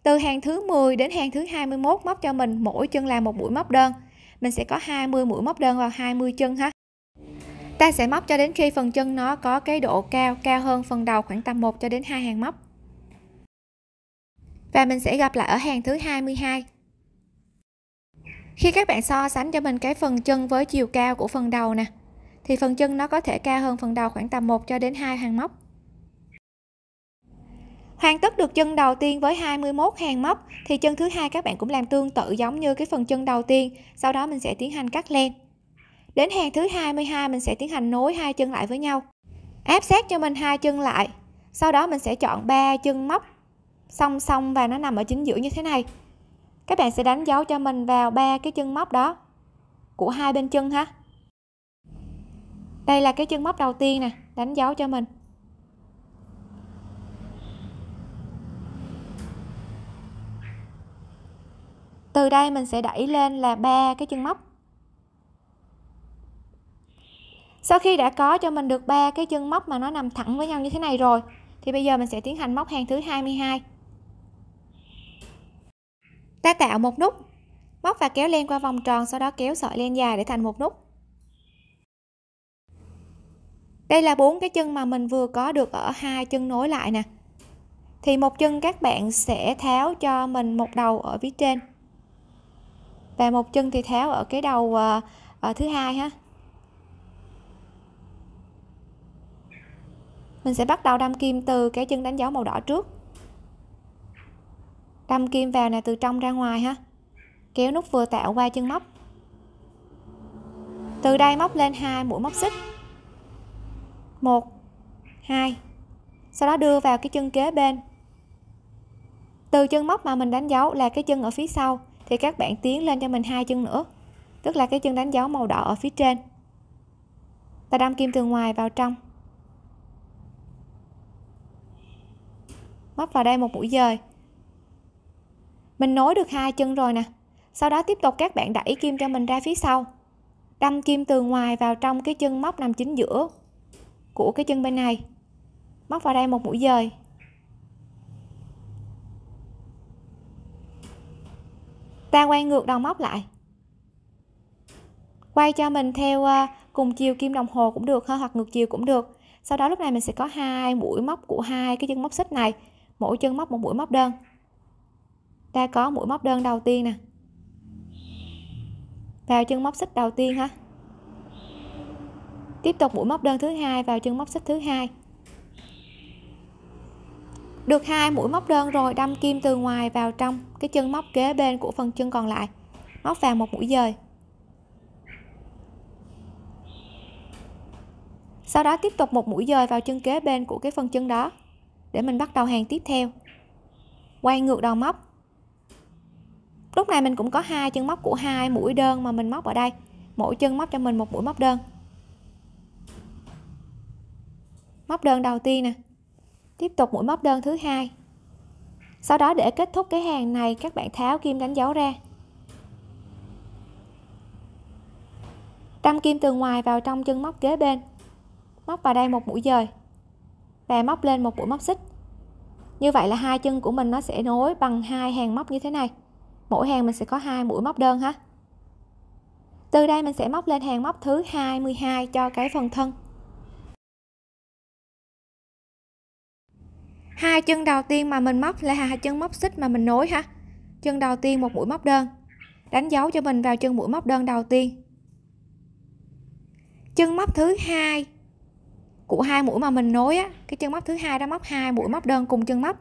từ hàng thứ 10 đến hàng thứ 21 móc cho mình mỗi chân là một mũi móc đơn mình sẽ có 20 mũi móc đơn vào 20 chân ha ta sẽ móc cho đến khi phần chân nó có cái độ cao cao hơn phần đầu khoảng tầm 1 cho đến 2 hàng móc và mình sẽ gặp lại ở hàng thứ 22 khi các bạn so sánh cho mình cái phần chân với chiều cao của phần đầu nè thì phần chân nó có thể cao hơn phần đầu khoảng tầm 1 cho đến 2 hàng móc Hoàn tất được chân đầu tiên với 21 hàng móc thì chân thứ hai các bạn cũng làm tương tự giống như cái phần chân đầu tiên, sau đó mình sẽ tiến hành cắt len đến hàng thứ 22 mình sẽ tiến hành nối hai chân lại với nhau áp sát cho mình hai chân lại sau đó mình sẽ chọn ba chân móc song song và nó nằm ở chính giữa như thế này các bạn sẽ đánh dấu cho mình vào ba cái chân móc đó của hai bên chân ha đây là cái chân móc đầu tiên nè đánh dấu cho mình từ đây mình sẽ đẩy lên là ba cái chân móc sau khi đã có cho mình được ba cái chân móc mà nó nằm thẳng với nhau như thế này rồi thì bây giờ mình sẽ tiến hành móc hàng thứ 22 ta tạo một nút móc và kéo len qua vòng tròn sau đó kéo sợi len dài để thành một nút đây là bốn cái chân mà mình vừa có được ở hai chân nối lại nè thì một chân các bạn sẽ tháo cho mình một đầu ở phía trên và một chân thì tháo ở cái đầu à, thứ hai ha mình sẽ bắt đầu đâm kim từ cái chân đánh dấu màu đỏ trước đâm kim vào nè từ trong ra ngoài ha kéo nút vừa tạo qua chân móc từ đây móc lên hai mũi móc xích một hai sau đó đưa vào cái chân kế bên từ chân móc mà mình đánh dấu là cái chân ở phía sau thì các bạn tiến lên cho mình hai chân nữa tức là cái chân đánh dấu màu đỏ ở phía trên ta đâm kim từ ngoài vào trong móc vào đây một mũi dời mình nối được hai chân rồi nè sau đó tiếp tục các bạn đẩy kim cho mình ra phía sau đâm kim từ ngoài vào trong cái chân móc nằm chính giữa của cái chân bên này móc vào đây một mũi dời ta quay ngược đầu móc lại quay cho mình theo ờ, cùng chiều kim đồng hồ cũng được hoặc ngược chiều cũng được sau đó lúc này mình sẽ có hai mũi móc của hai cái chân móc xích này mỗi chân móc một mũi móc đơn ta có mũi móc đơn đầu tiên nè vào chân móc xích đầu tiên ha tiếp tục mũi móc đơn thứ hai vào chân móc xích thứ hai được hai mũi móc đơn rồi đâm kim từ ngoài vào trong cái chân móc kế bên của phần chân còn lại móc vào một mũi dời sau đó tiếp tục một mũi dời vào chân kế bên của cái phần chân đó để mình bắt đầu hàng tiếp theo quay ngược đầu móc lúc này mình cũng có hai chân móc của hai mũi đơn mà mình móc ở đây mỗi chân móc cho mình một mũi móc đơn móc đơn đầu tiên nè tiếp tục mũi móc đơn thứ hai sau đó để kết thúc cái hàng này các bạn tháo kim đánh dấu ra đâm kim từ ngoài vào trong chân móc kế bên móc vào đây một mũi dời và móc lên một mũi móc xích như vậy là hai chân của mình nó sẽ nối bằng hai hàng móc như thế này mỗi hàng mình sẽ có hai mũi móc đơn ha từ đây mình sẽ móc lên hàng móc thứ 22 cho cái phần thân hai chân đầu tiên mà mình móc là hai chân móc xích mà mình nối ha chân đầu tiên một mũi móc đơn đánh dấu cho mình vào chân mũi móc đơn đầu tiên chân móc thứ hai của hai mũi mà mình nối á cái chân móc thứ hai đó móc hai mũi móc đơn cùng chân móc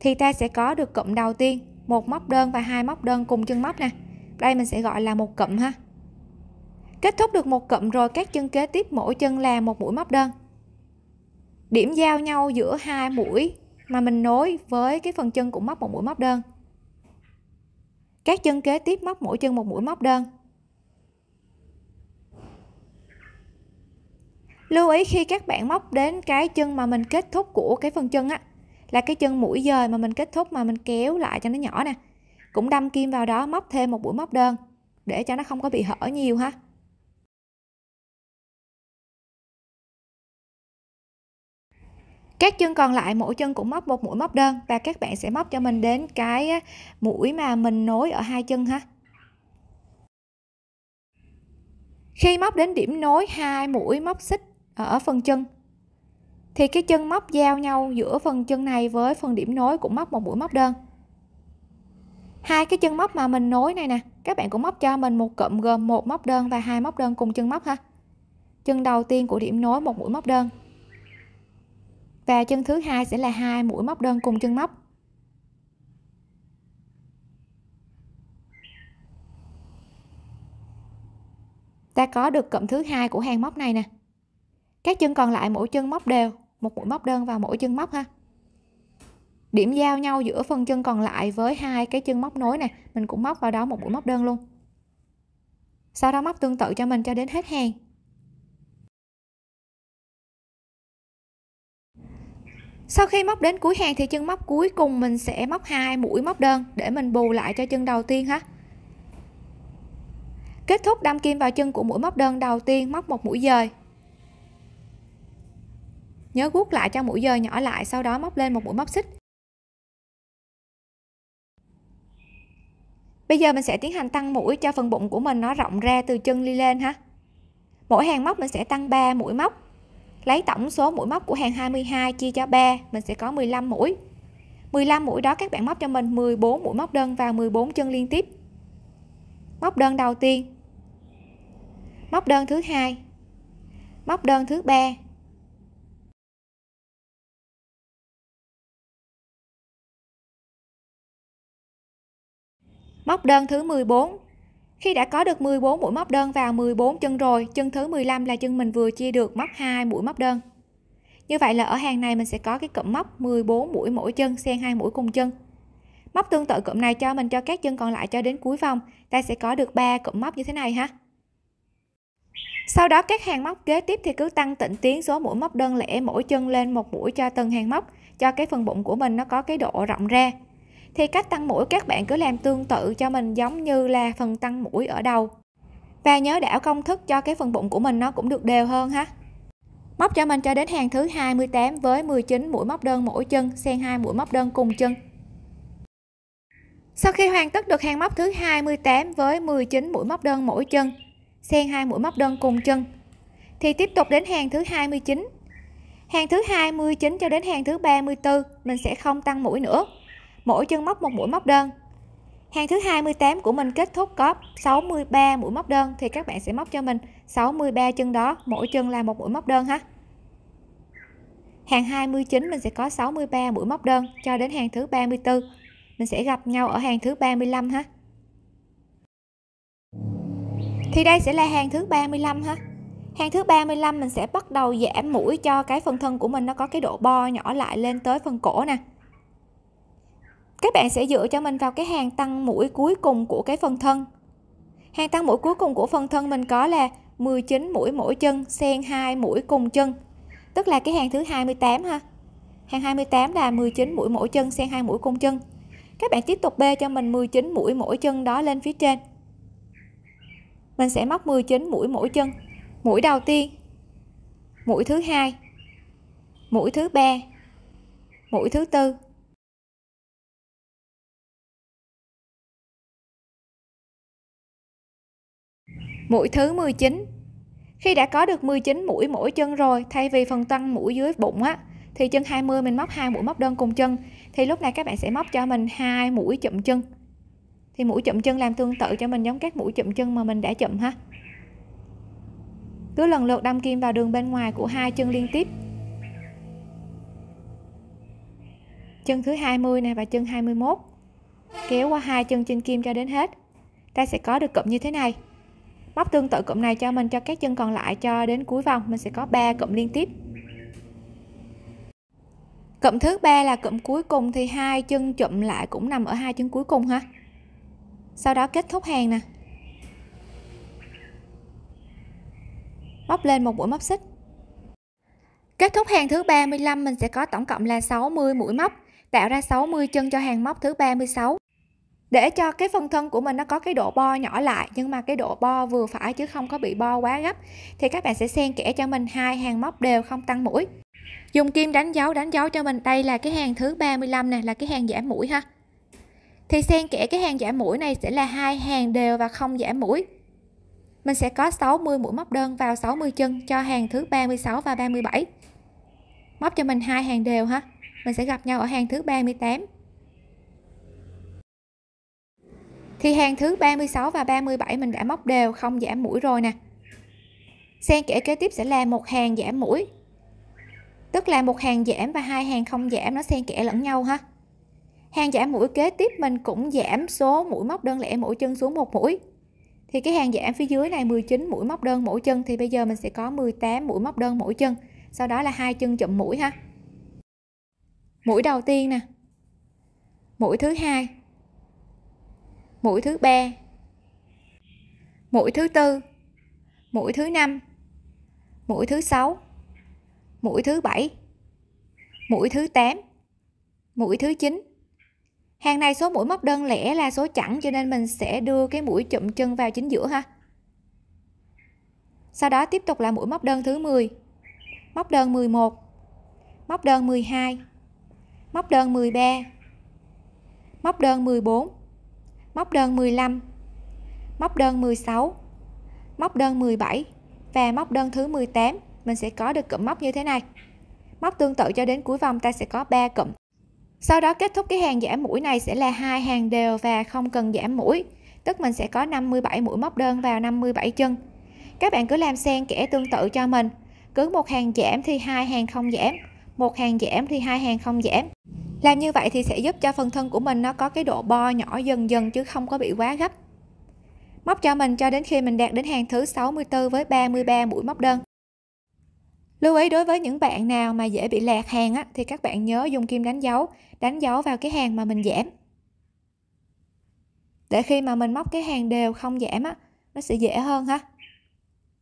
thì ta sẽ có được cụm đầu tiên một móc đơn và hai móc đơn cùng chân móc nè đây mình sẽ gọi là một cụm ha kết thúc được một cụm rồi các chân kế tiếp mỗi chân là một mũi móc đơn điểm giao nhau giữa hai mũi mà mình nối với cái phần chân cũng móc một mũi móc đơn các chân kế tiếp móc mỗi chân một mũi móc đơn lưu ý khi các bạn móc đến cái chân mà mình kết thúc của cái phần chân á là cái chân mũi dời mà mình kết thúc mà mình kéo lại cho nó nhỏ nè cũng đâm kim vào đó móc thêm một mũi móc đơn để cho nó không có bị hở nhiều ha các chân còn lại mỗi chân cũng móc một mũi móc đơn và các bạn sẽ móc cho mình đến cái mũi mà mình nối ở hai chân ha khi móc đến điểm nối hai mũi móc xích Ờ, ở phần chân thì cái chân móc giao nhau giữa phần chân này với phần điểm nối cũng móc một mũi móc đơn hai cái chân móc mà mình nối này nè các bạn cũng móc cho mình một cụm gồm một móc đơn và hai móc đơn cùng chân móc ha chân đầu tiên của điểm nối một mũi móc đơn và chân thứ hai sẽ là hai mũi móc đơn cùng chân móc ta có được cụm thứ hai của hàng móc này nè các chân còn lại mỗi chân móc đều một mũi móc đơn vào mỗi chân móc ha điểm giao nhau giữa phần chân còn lại với hai cái chân móc nối này mình cũng móc vào đó một mũi móc đơn luôn sau đó móc tương tự cho mình cho đến hết hàng sau khi móc đến cuối hàng thì chân móc cuối cùng mình sẽ móc hai mũi móc đơn để mình bù lại cho chân đầu tiên ha kết thúc đâm kim vào chân của mũi móc đơn đầu tiên móc một mũi dời nhớ guốc lại cho mũi dời nhỏ lại sau đó móc lên một mũi móc xích bây giờ mình sẽ tiến hành tăng mũi cho phần bụng của mình nó rộng ra từ chân đi lên ha mỗi hàng móc mình sẽ tăng 3 mũi móc lấy tổng số mũi móc của hàng 22 chia cho 3 mình sẽ có 15 mũi 15 mũi đó các bạn móc cho mình 14 mũi móc đơn vào 14 chân liên tiếp móc đơn đầu tiên móc đơn thứ hai móc đơn thứ ba Móc đơn thứ 14. Khi đã có được 14 mũi móc đơn vào 14 chân rồi, chân thứ 15 là chân mình vừa chia được móc 2 mũi móc đơn. Như vậy là ở hàng này mình sẽ có cái cụm móc 14 mũi mỗi chân xen hai mũi cùng chân. Móc tương tự cụm này cho mình cho các chân còn lại cho đến cuối vòng, ta sẽ có được 3 cụm móc như thế này ha. Sau đó các hàng móc kế tiếp thì cứ tăng tịnh tiến số mũi móc đơn lẻ mỗi chân lên một mũi cho từng hàng móc, cho cái phần bụng của mình nó có cái độ rộng ra thì cách tăng mũi các bạn cứ làm tương tự cho mình giống như là phần tăng mũi ở đầu và nhớ đảo công thức cho cái phần bụng của mình nó cũng được đều hơn ha móc cho mình cho đến hàng thứ 28 với 19 mũi móc đơn mỗi chân xen hai mũi móc đơn cùng chân sau khi hoàn tất được hàng móc thứ 28 với 19 mũi móc đơn mỗi chân xen hai mũi móc đơn cùng chân thì tiếp tục đến hàng thứ 29 hàng thứ 29 cho đến hàng thứ 34 mình sẽ không tăng mũi nữa mỗi chân móc một mũi móc đơn hàng thứ 28 của mình kết thúc có 63 mũi móc đơn thì các bạn sẽ móc cho mình 63 chân đó mỗi chân là một mũi móc đơn ha hàng 29 mình sẽ có 63 mũi móc đơn cho đến hàng thứ 34 mình sẽ gặp nhau ở hàng thứ 35 ha thì đây sẽ là hàng thứ 35 ha hàng thứ 35 mình sẽ bắt đầu giảm mũi cho cái phần thân của mình nó có cái độ bo nhỏ lại lên tới phần cổ nè các bạn sẽ dựa cho mình vào cái hàng tăng mũi cuối cùng của cái phần thân hàng tăng mũi cuối cùng của phần thân mình có là 19 mũi mỗi chân xen 2 mũi cùng chân tức là cái hàng thứ 28 ha hàng 28 là 19 mũi mỗi chân xen 2 mũi cùng chân các bạn tiếp tục bê cho mình 19 mũi mỗi chân đó lên phía trên mình sẽ móc 19 mũi mỗi chân mũi đầu tiên mũi thứ hai mũi thứ ba mũi thứ tư Mũi thứ 19 Khi đã có được 19 mũi mỗi chân rồi, thay vì phần tăng mũi dưới bụng á, thì chân 20 mình móc hai mũi móc đơn cùng chân thì lúc này các bạn sẽ móc cho mình hai mũi chậm chân thì mũi chậm chân làm tương tự cho mình giống các mũi chậm chân mà mình đã chậm ha cứ lần lượt đâm kim vào đường bên ngoài của hai chân liên tiếp chân thứ 20 này và chân 21 kéo qua hai chân trên kim cho đến hết ta sẽ có được cụm như thế này móc tương tự cụm này cho mình cho các chân còn lại cho đến cuối vòng mình sẽ có 3 cụm liên tiếp cụm thứ ba là cụm cuối cùng thì hai chân chụm lại cũng nằm ở hai chân cuối cùng ha sau đó kết thúc hàng nè móc lên một mũi móc xích kết thúc hàng thứ 35 mình sẽ có tổng cộng là 60 mũi móc tạo ra 60 chân cho hàng móc thứ 36 để cho cái phần thân của mình nó có cái độ bo nhỏ lại nhưng mà cái độ bo vừa phải chứ không có bị bo quá gấp thì các bạn sẽ xen kẽ cho mình hai hàng móc đều không tăng mũi dùng kim đánh dấu đánh dấu cho mình đây là cái hàng thứ 35 nè là cái hàng giảm mũi ha thì xen kẽ cái hàng giảm mũi này sẽ là hai hàng đều và không giảm mũi mình sẽ có 60 mũi móc đơn vào 60 chân cho hàng thứ 36 và 37 móc cho mình hai hàng đều ha mình sẽ gặp nhau ở hàng thứ 38 Thì hàng thứ 36 và 37 mình đã móc đều không giảm mũi rồi nè. Xen kẽ kế tiếp sẽ là một hàng giảm mũi. Tức là một hàng giảm và hai hàng không giảm nó xen kẽ lẫn nhau ha. Hàng giảm mũi kế tiếp mình cũng giảm số mũi móc đơn lẻ mỗi chân xuống một mũi. Thì cái hàng giảm phía dưới này 19 mũi móc đơn mỗi chân thì bây giờ mình sẽ có 18 mũi móc đơn mỗi chân. Sau đó là hai chân chụm mũi ha. Mũi đầu tiên nè. Mũi thứ hai mũi thứ ba mũi thứ tư mũi thứ năm mũi thứ sáu mũi thứ bảy mũi thứ tám mũi thứ chín hàng này số mũi móc đơn lẻ là số chẵn cho nên mình sẽ đưa cái mũi chụm chân vào chính giữa ha sau đó tiếp tục là mũi móc đơn thứ 10 móc đơn 11 móc đơn 12 móc đơn 13 móc đơn 14 móc đơn 15 móc đơn 16 móc đơn 17 và móc đơn thứ 18 mình sẽ có được cụm móc như thế này móc tương tự cho đến cuối vòng ta sẽ có 3 cụm sau đó kết thúc cái hàng giảm mũi này sẽ là hai hàng đều và không cần giảm mũi tức mình sẽ có 57 mũi móc đơn vào 57 chân các bạn cứ làm xen kẽ tương tự cho mình cứ một hàng giảm thì hai hàng không giảm một hàng giảm thì hai hàng không giảm làm như vậy thì sẽ giúp cho phần thân của mình nó có cái độ bo nhỏ dần dần chứ không có bị quá gấp móc cho mình cho đến khi mình đạt đến hàng thứ 64 với 33 mũi móc đơn lưu ý đối với những bạn nào mà dễ bị lạc hàng á, thì các bạn nhớ dùng kim đánh dấu đánh dấu vào cái hàng mà mình giảm để khi mà mình móc cái hàng đều không giảm á nó sẽ dễ hơn ha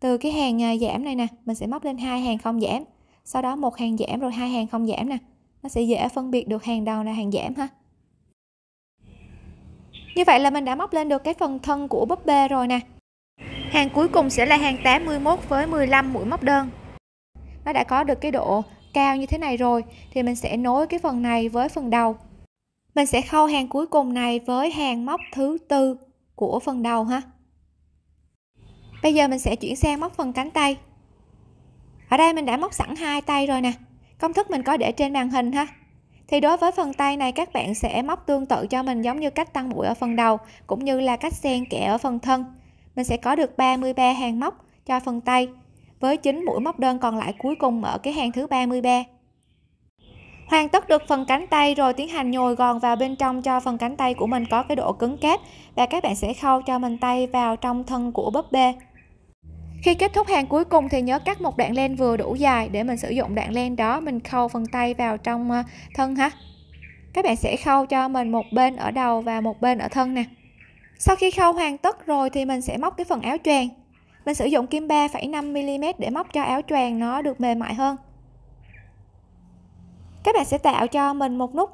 từ cái hàng à, giảm này nè mình sẽ móc lên hai hàng không giảm sau đó một hàng giảm rồi hai hàng không giảm nè nó sẽ dễ phân biệt được hàng đầu là hàng giảm ha như vậy là mình đã móc lên được cái phần thân của búp bê rồi nè hàng cuối cùng sẽ là hàng 81 với 15 mũi móc đơn nó đã có được cái độ cao như thế này rồi thì mình sẽ nối cái phần này với phần đầu mình sẽ khâu hàng cuối cùng này với hàng móc thứ tư của phần đầu ha bây giờ mình sẽ chuyển sang móc phần cánh tay ở đây mình đã móc sẵn hai tay rồi nè công thức mình có để trên màn hình ha thì đối với phần tay này các bạn sẽ móc tương tự cho mình giống như cách tăng mũi ở phần đầu cũng như là cách xen kẽ ở phần thân mình sẽ có được 33 hàng móc cho phần tay với 9 mũi móc đơn còn lại cuối cùng ở cái hàng thứ 33 hoàn tất được phần cánh tay rồi tiến hành nhồi gòn vào bên trong cho phần cánh tay của mình có cái độ cứng cáp và các bạn sẽ khâu cho mình tay vào trong thân của búp bê khi kết thúc hàng cuối cùng thì nhớ cắt một đoạn len vừa đủ dài để mình sử dụng đoạn len đó mình khâu phần tay vào trong ờ, thân ha. Các bạn sẽ khâu cho mình một bên ở đầu và một bên ở thân nè. Sau khi khâu hoàn tất rồi thì mình sẽ móc cái phần áo choàng. Mình sử dụng kim 3,5mm để móc cho áo choàng nó được mềm mại hơn. Các bạn sẽ tạo cho mình một nút.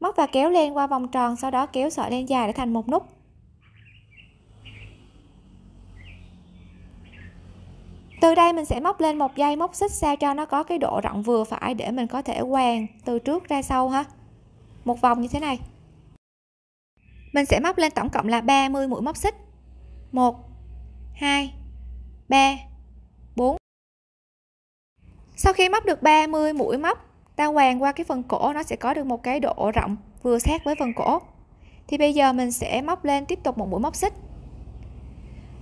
Móc và kéo len qua vòng tròn, sau đó kéo sợi len dài để thành một nút. từ đây mình sẽ móc lên một dây móc xích sao cho nó có cái độ rộng vừa phải để mình có thể quàng từ trước ra sau ha một vòng như thế này mình sẽ móc lên tổng cộng là 30 mũi móc xích 1 2 3 4 sau khi móc được 30 mũi móc ta quàng qua cái phần cổ nó sẽ có được một cái độ rộng vừa sát với phần cổ thì bây giờ mình sẽ móc lên tiếp tục một mũi móc xích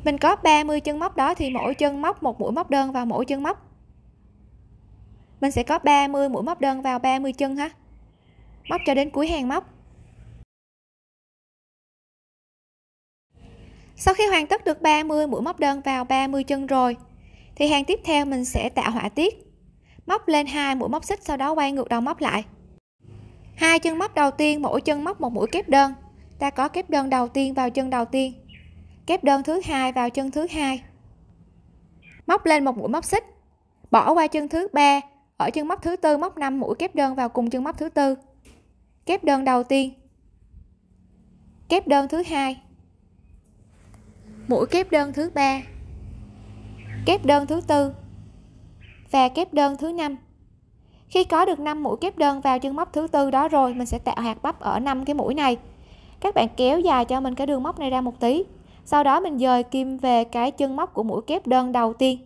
mình có 30 chân móc đó thì mỗi chân móc một mũi móc đơn vào mỗi chân móc mình sẽ có 30 mũi móc đơn vào 30 chân ha móc cho đến cuối hàng móc sau khi hoàn tất được 30 mũi móc đơn vào 30 chân rồi thì hàng tiếp theo mình sẽ tạo họa tiết móc lên hai mũi móc xích sau đó quay ngược đầu móc lại hai chân móc đầu tiên mỗi chân móc một mũi kép đơn ta có kép đơn đầu tiên vào chân đầu tiên kép đơn thứ hai vào chân thứ hai móc lên một mũi móc xích bỏ qua chân thứ ba ở chân móc thứ tư móc 5 mũi kép đơn vào cùng chân móc thứ tư kép đơn đầu tiên kép đơn thứ hai mũi kép đơn thứ ba kép đơn thứ tư và kép đơn thứ năm khi có được 5 mũi kép đơn vào chân móc thứ tư đó rồi mình sẽ tạo hạt bắp ở năm cái mũi này các bạn kéo dài cho mình cái đường móc này ra một tí sau đó mình dời kim về cái chân móc của mũi kép đơn đầu tiên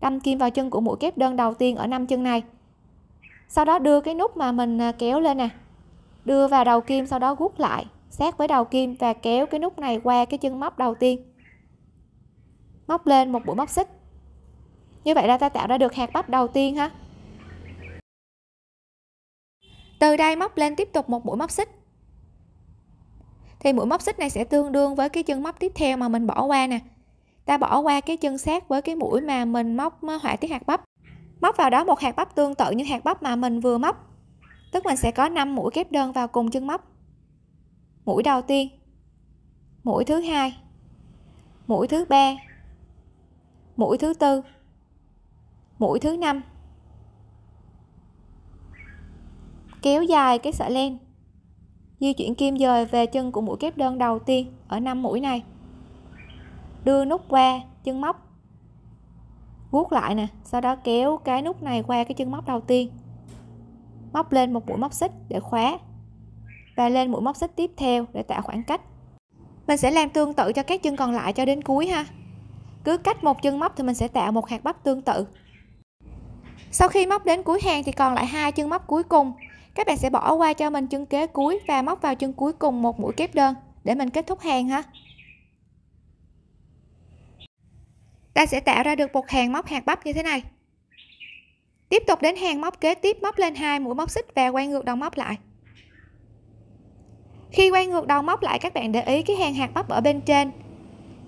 đâm kim vào chân của mũi kép đơn đầu tiên ở năm chân này sau đó đưa cái nút mà mình à, kéo lên nè đưa vào đầu kim sau đó rút lại sát với đầu kim và kéo cái nút này qua cái chân móc đầu tiên móc lên một mũi móc xích như vậy là ta tạo ra được hạt bắp đầu tiên ha từ đây móc lên tiếp tục một mũi móc xích thì mũi móc xích này sẽ tương đương với cái chân móc tiếp theo mà mình bỏ qua nè ta bỏ qua cái chân sát với cái mũi mà mình móc ờ, họa tiết hạt bắp móc vào đó một hạt bắp tương tự như hạt bắp mà mình vừa móc tức mình sẽ có 5 mũi kép đơn vào cùng chân móc mũi đầu tiên mũi thứ hai mũi thứ ba mũi thứ tư mũi thứ năm kéo dài cái sợi len di chuyển kim dời về chân của mũi kép đơn đầu tiên ở năm mũi này đưa nút qua chân móc vuốt lại nè sau đó kéo cái nút này qua cái chân móc đầu tiên móc lên một mũi móc xích để khóa và lên mũi móc xích tiếp theo để tạo khoảng cách mình sẽ làm tương tự cho các chân còn lại cho đến cuối ha cứ cách một chân móc thì mình sẽ tạo một hạt bắp tương tự sau khi móc đến cuối hàng thì còn lại hai chân móc cuối cùng các bạn sẽ bỏ qua cho mình chân kế cuối và móc vào chân cuối cùng một mũi kép đơn để mình kết thúc hàng ha ta sẽ tạo ra được một hàng móc hạt bắp như thế này tiếp tục đến hàng móc kế tiếp móc lên hai mũi móc xích và quay ngược đầu móc lại khi quay ngược đầu móc lại các bạn để ý cái hàng hạt bắp ở bên trên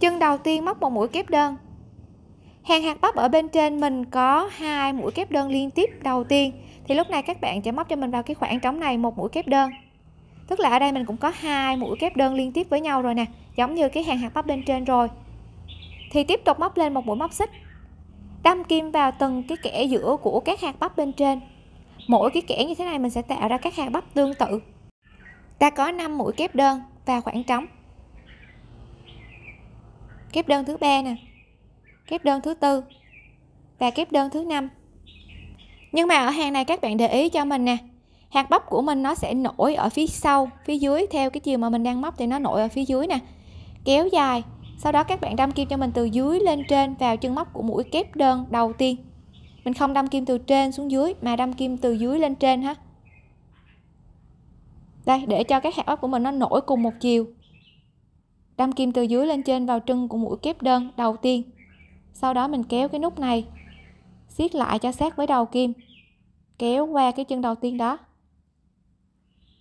chân đầu tiên móc một mũi kép đơn hàng hạt bắp ở bên trên mình có hai mũi kép đơn liên tiếp đầu tiên thì lúc này các bạn sẽ móc cho mình vào cái khoảng trống này một mũi kép đơn tức là ở đây mình cũng có hai mũi kép đơn liên tiếp với nhau rồi nè giống như cái hàng hạt bắp bên trên rồi thì tiếp tục móc lên một mũi móc xích đâm kim vào từng cái kẽ giữa của các hạt bắp bên trên mỗi cái kẽ như thế này mình sẽ tạo ra các hạt bắp tương tự ta có 5 mũi kép đơn và khoảng trống kép đơn thứ ba nè kép đơn thứ tư và kép đơn thứ năm nhưng mà ở hàng này các bạn để ý cho mình nè hạt bắp của mình nó sẽ nổi ở phía sau phía dưới theo cái chiều mà mình đang móc thì nó nổi ở phía dưới nè kéo dài sau đó các bạn đâm kim cho mình từ dưới lên trên vào chân móc của mũi kép đơn đầu tiên mình không đâm kim từ trên xuống dưới mà đâm kim từ dưới lên trên ha đây để cho các hạt bắp của mình nó nổi cùng một chiều đâm kim từ dưới lên trên vào chân của mũi kép đơn đầu tiên sau đó mình kéo cái nút này siết lại cho sát với đầu kim kéo qua cái chân đầu tiên đó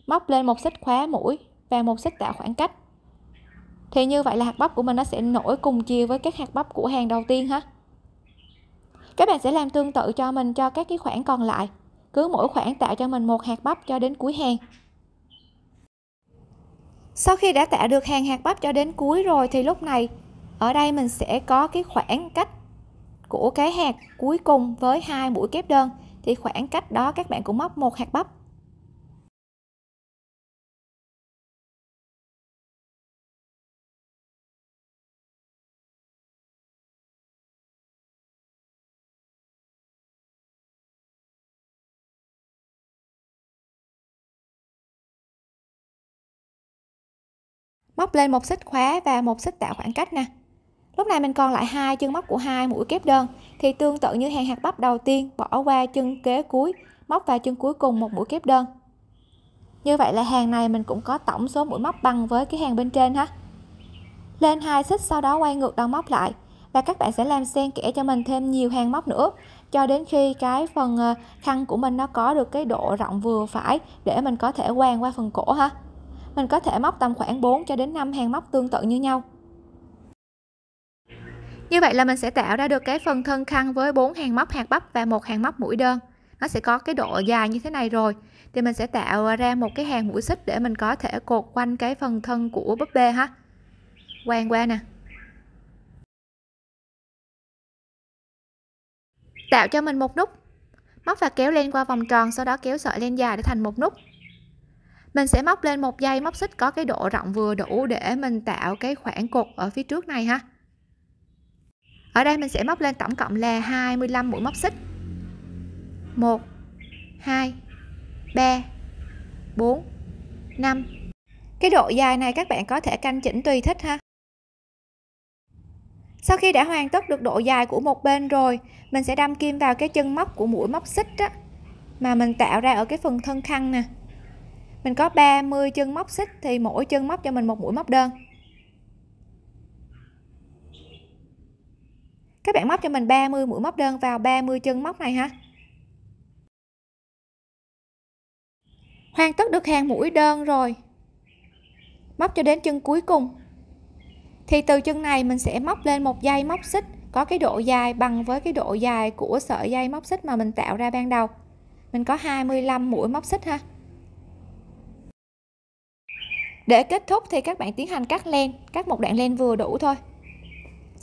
móc lên một xích khóa mũi và một xích tạo khoảng cách thì như vậy là hạt bắp của mình nó sẽ nổi cùng chiều với các hạt bắp của hàng đầu tiên ha các bạn sẽ làm tương tự cho mình cho các cái khoảng còn lại cứ mỗi khoảng tạo cho mình một hạt bắp cho đến cuối hàng sau khi đã tạo được hàng hạt bắp cho đến cuối rồi thì lúc này ở đây mình sẽ có cái khoảng cách của cái hạt cuối cùng với hai mũi kép đơn thì khoảng cách đó các bạn cũng móc một hạt bắp móc lên một xích khóa và một xích tạo khoảng cách nè Lúc này mình còn lại hai chân móc của hai mũi kép đơn thì tương tự như hàng hạt bắp đầu tiên bỏ qua chân kế cuối móc vào chân cuối cùng một mũi kép đơn như vậy là hàng này mình cũng có tổng số mũi móc bằng với cái hàng bên trên ha lên hai xích sau đó quay ngược đầu móc lại và các bạn sẽ làm xen kẽ cho mình thêm nhiều hàng móc nữa cho đến khi cái phần ờ, khăn của mình nó có được cái độ rộng vừa phải để mình có thể quàng qua phần cổ ha mình có thể móc tầm khoảng 4 cho đến 5 hàng móc tương tự như nhau như vậy là mình sẽ tạo ra được cái phần thân khăn với bốn hàng móc hạt bắp và một hàng móc mũi đơn nó sẽ có cái độ dài như thế này rồi thì mình sẽ tạo ra một cái hàng mũi xích để mình có thể cột quanh cái phần thân của búp bê ha quang qua nè tạo cho mình một nút móc và kéo lên qua vòng tròn sau đó kéo sợi lên dài để thành một nút mình sẽ móc lên một dây móc xích có cái độ rộng vừa đủ để mình tạo cái khoảng cột ở phía trước này ha ở đây mình sẽ móc lên tổng cộng là 25 mũi móc xích 1 2 3 4 5 cái độ dài này các bạn có thể canh chỉnh tùy thích ha sau khi đã hoàn tất được độ dài của một bên rồi mình sẽ đâm kim vào cái chân móc của mũi móc xích đó, mà mình tạo ra ở cái phần thân khăn nè mình có 30 chân móc xích thì mỗi chân móc cho mình một mũi móc đơn các bạn móc cho mình 30 mũi móc đơn vào 30 chân móc này ha hoàn tất được hàng mũi đơn rồi móc cho đến chân cuối cùng thì từ chân này mình sẽ móc lên một dây móc xích có cái độ dài bằng với cái độ dài của sợi dây móc xích mà mình tạo ra ban đầu mình có 25 mũi móc xích ha để kết thúc thì các bạn tiến hành cắt len cắt một đoạn len vừa đủ thôi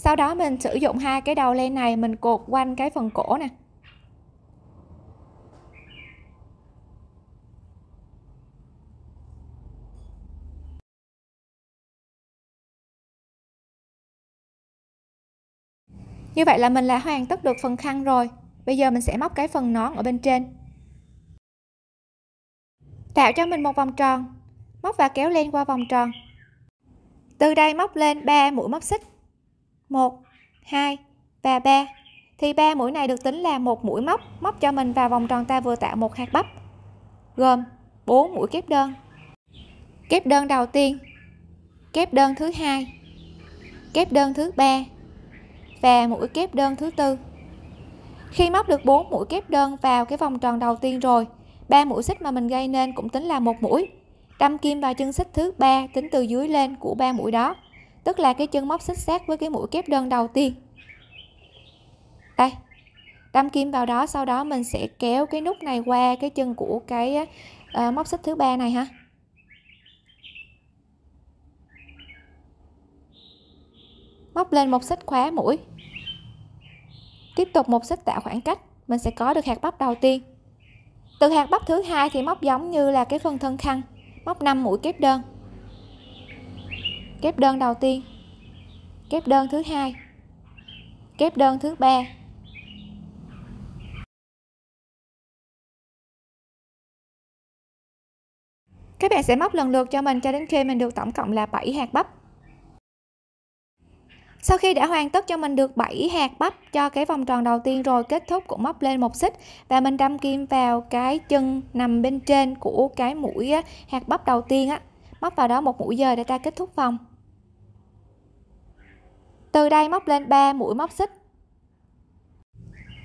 sau đó mình sử dụng hai cái đầu len này mình cột quanh cái phần cổ nè Như vậy là mình là hoàn tất được phần khăn rồi. Bây giờ mình sẽ móc cái phần nón ở bên trên. Tạo cho mình một vòng tròn, móc và kéo lên qua vòng tròn. Từ đây móc lên 3 mũi móc xích. 1, 2 và 3. Thì 3 mũi này được tính là một mũi móc, móc cho mình vào vòng tròn ta vừa tạo một hạt bắp. Gồm 4 mũi kép đơn. Kép đơn đầu tiên, kép đơn thứ hai, kép đơn thứ ba và mũi kép đơn thứ tư. Khi móc được 4 mũi kép đơn vào cái vòng tròn đầu tiên rồi, ba mũi xích mà mình gây nên cũng tính là một mũi. Đâm kim vào chân xích thứ ba tính từ dưới lên của ba mũi đó tức là cái chân móc xích sát với cái mũi kép đơn đầu tiên đây đâm kim vào đó sau đó mình sẽ kéo cái nút này qua cái chân của cái ờ, móc xích thứ ba này ha móc lên một xích khóa mũi tiếp tục một xích tạo khoảng cách mình sẽ có được hạt bắp đầu tiên từ hạt bắp thứ hai thì móc giống như là cái phần thân khăn móc 5 mũi kép đơn kép đơn đầu tiên kép đơn thứ hai kép đơn thứ ba các bạn sẽ móc lần lượt cho mình cho đến khi mình được tổng cộng là 7 hạt bắp sau khi đã hoàn tất cho mình được 7 hạt bắp cho cái vòng tròn đầu tiên rồi kết thúc cũng móc lên một xích và mình đâm kim vào cái chân nằm bên trên của cái mũi hạt bắp đầu tiên á móc vào đó một mũi giờ để ta kết thúc vòng từ đây móc lên 3 mũi móc xích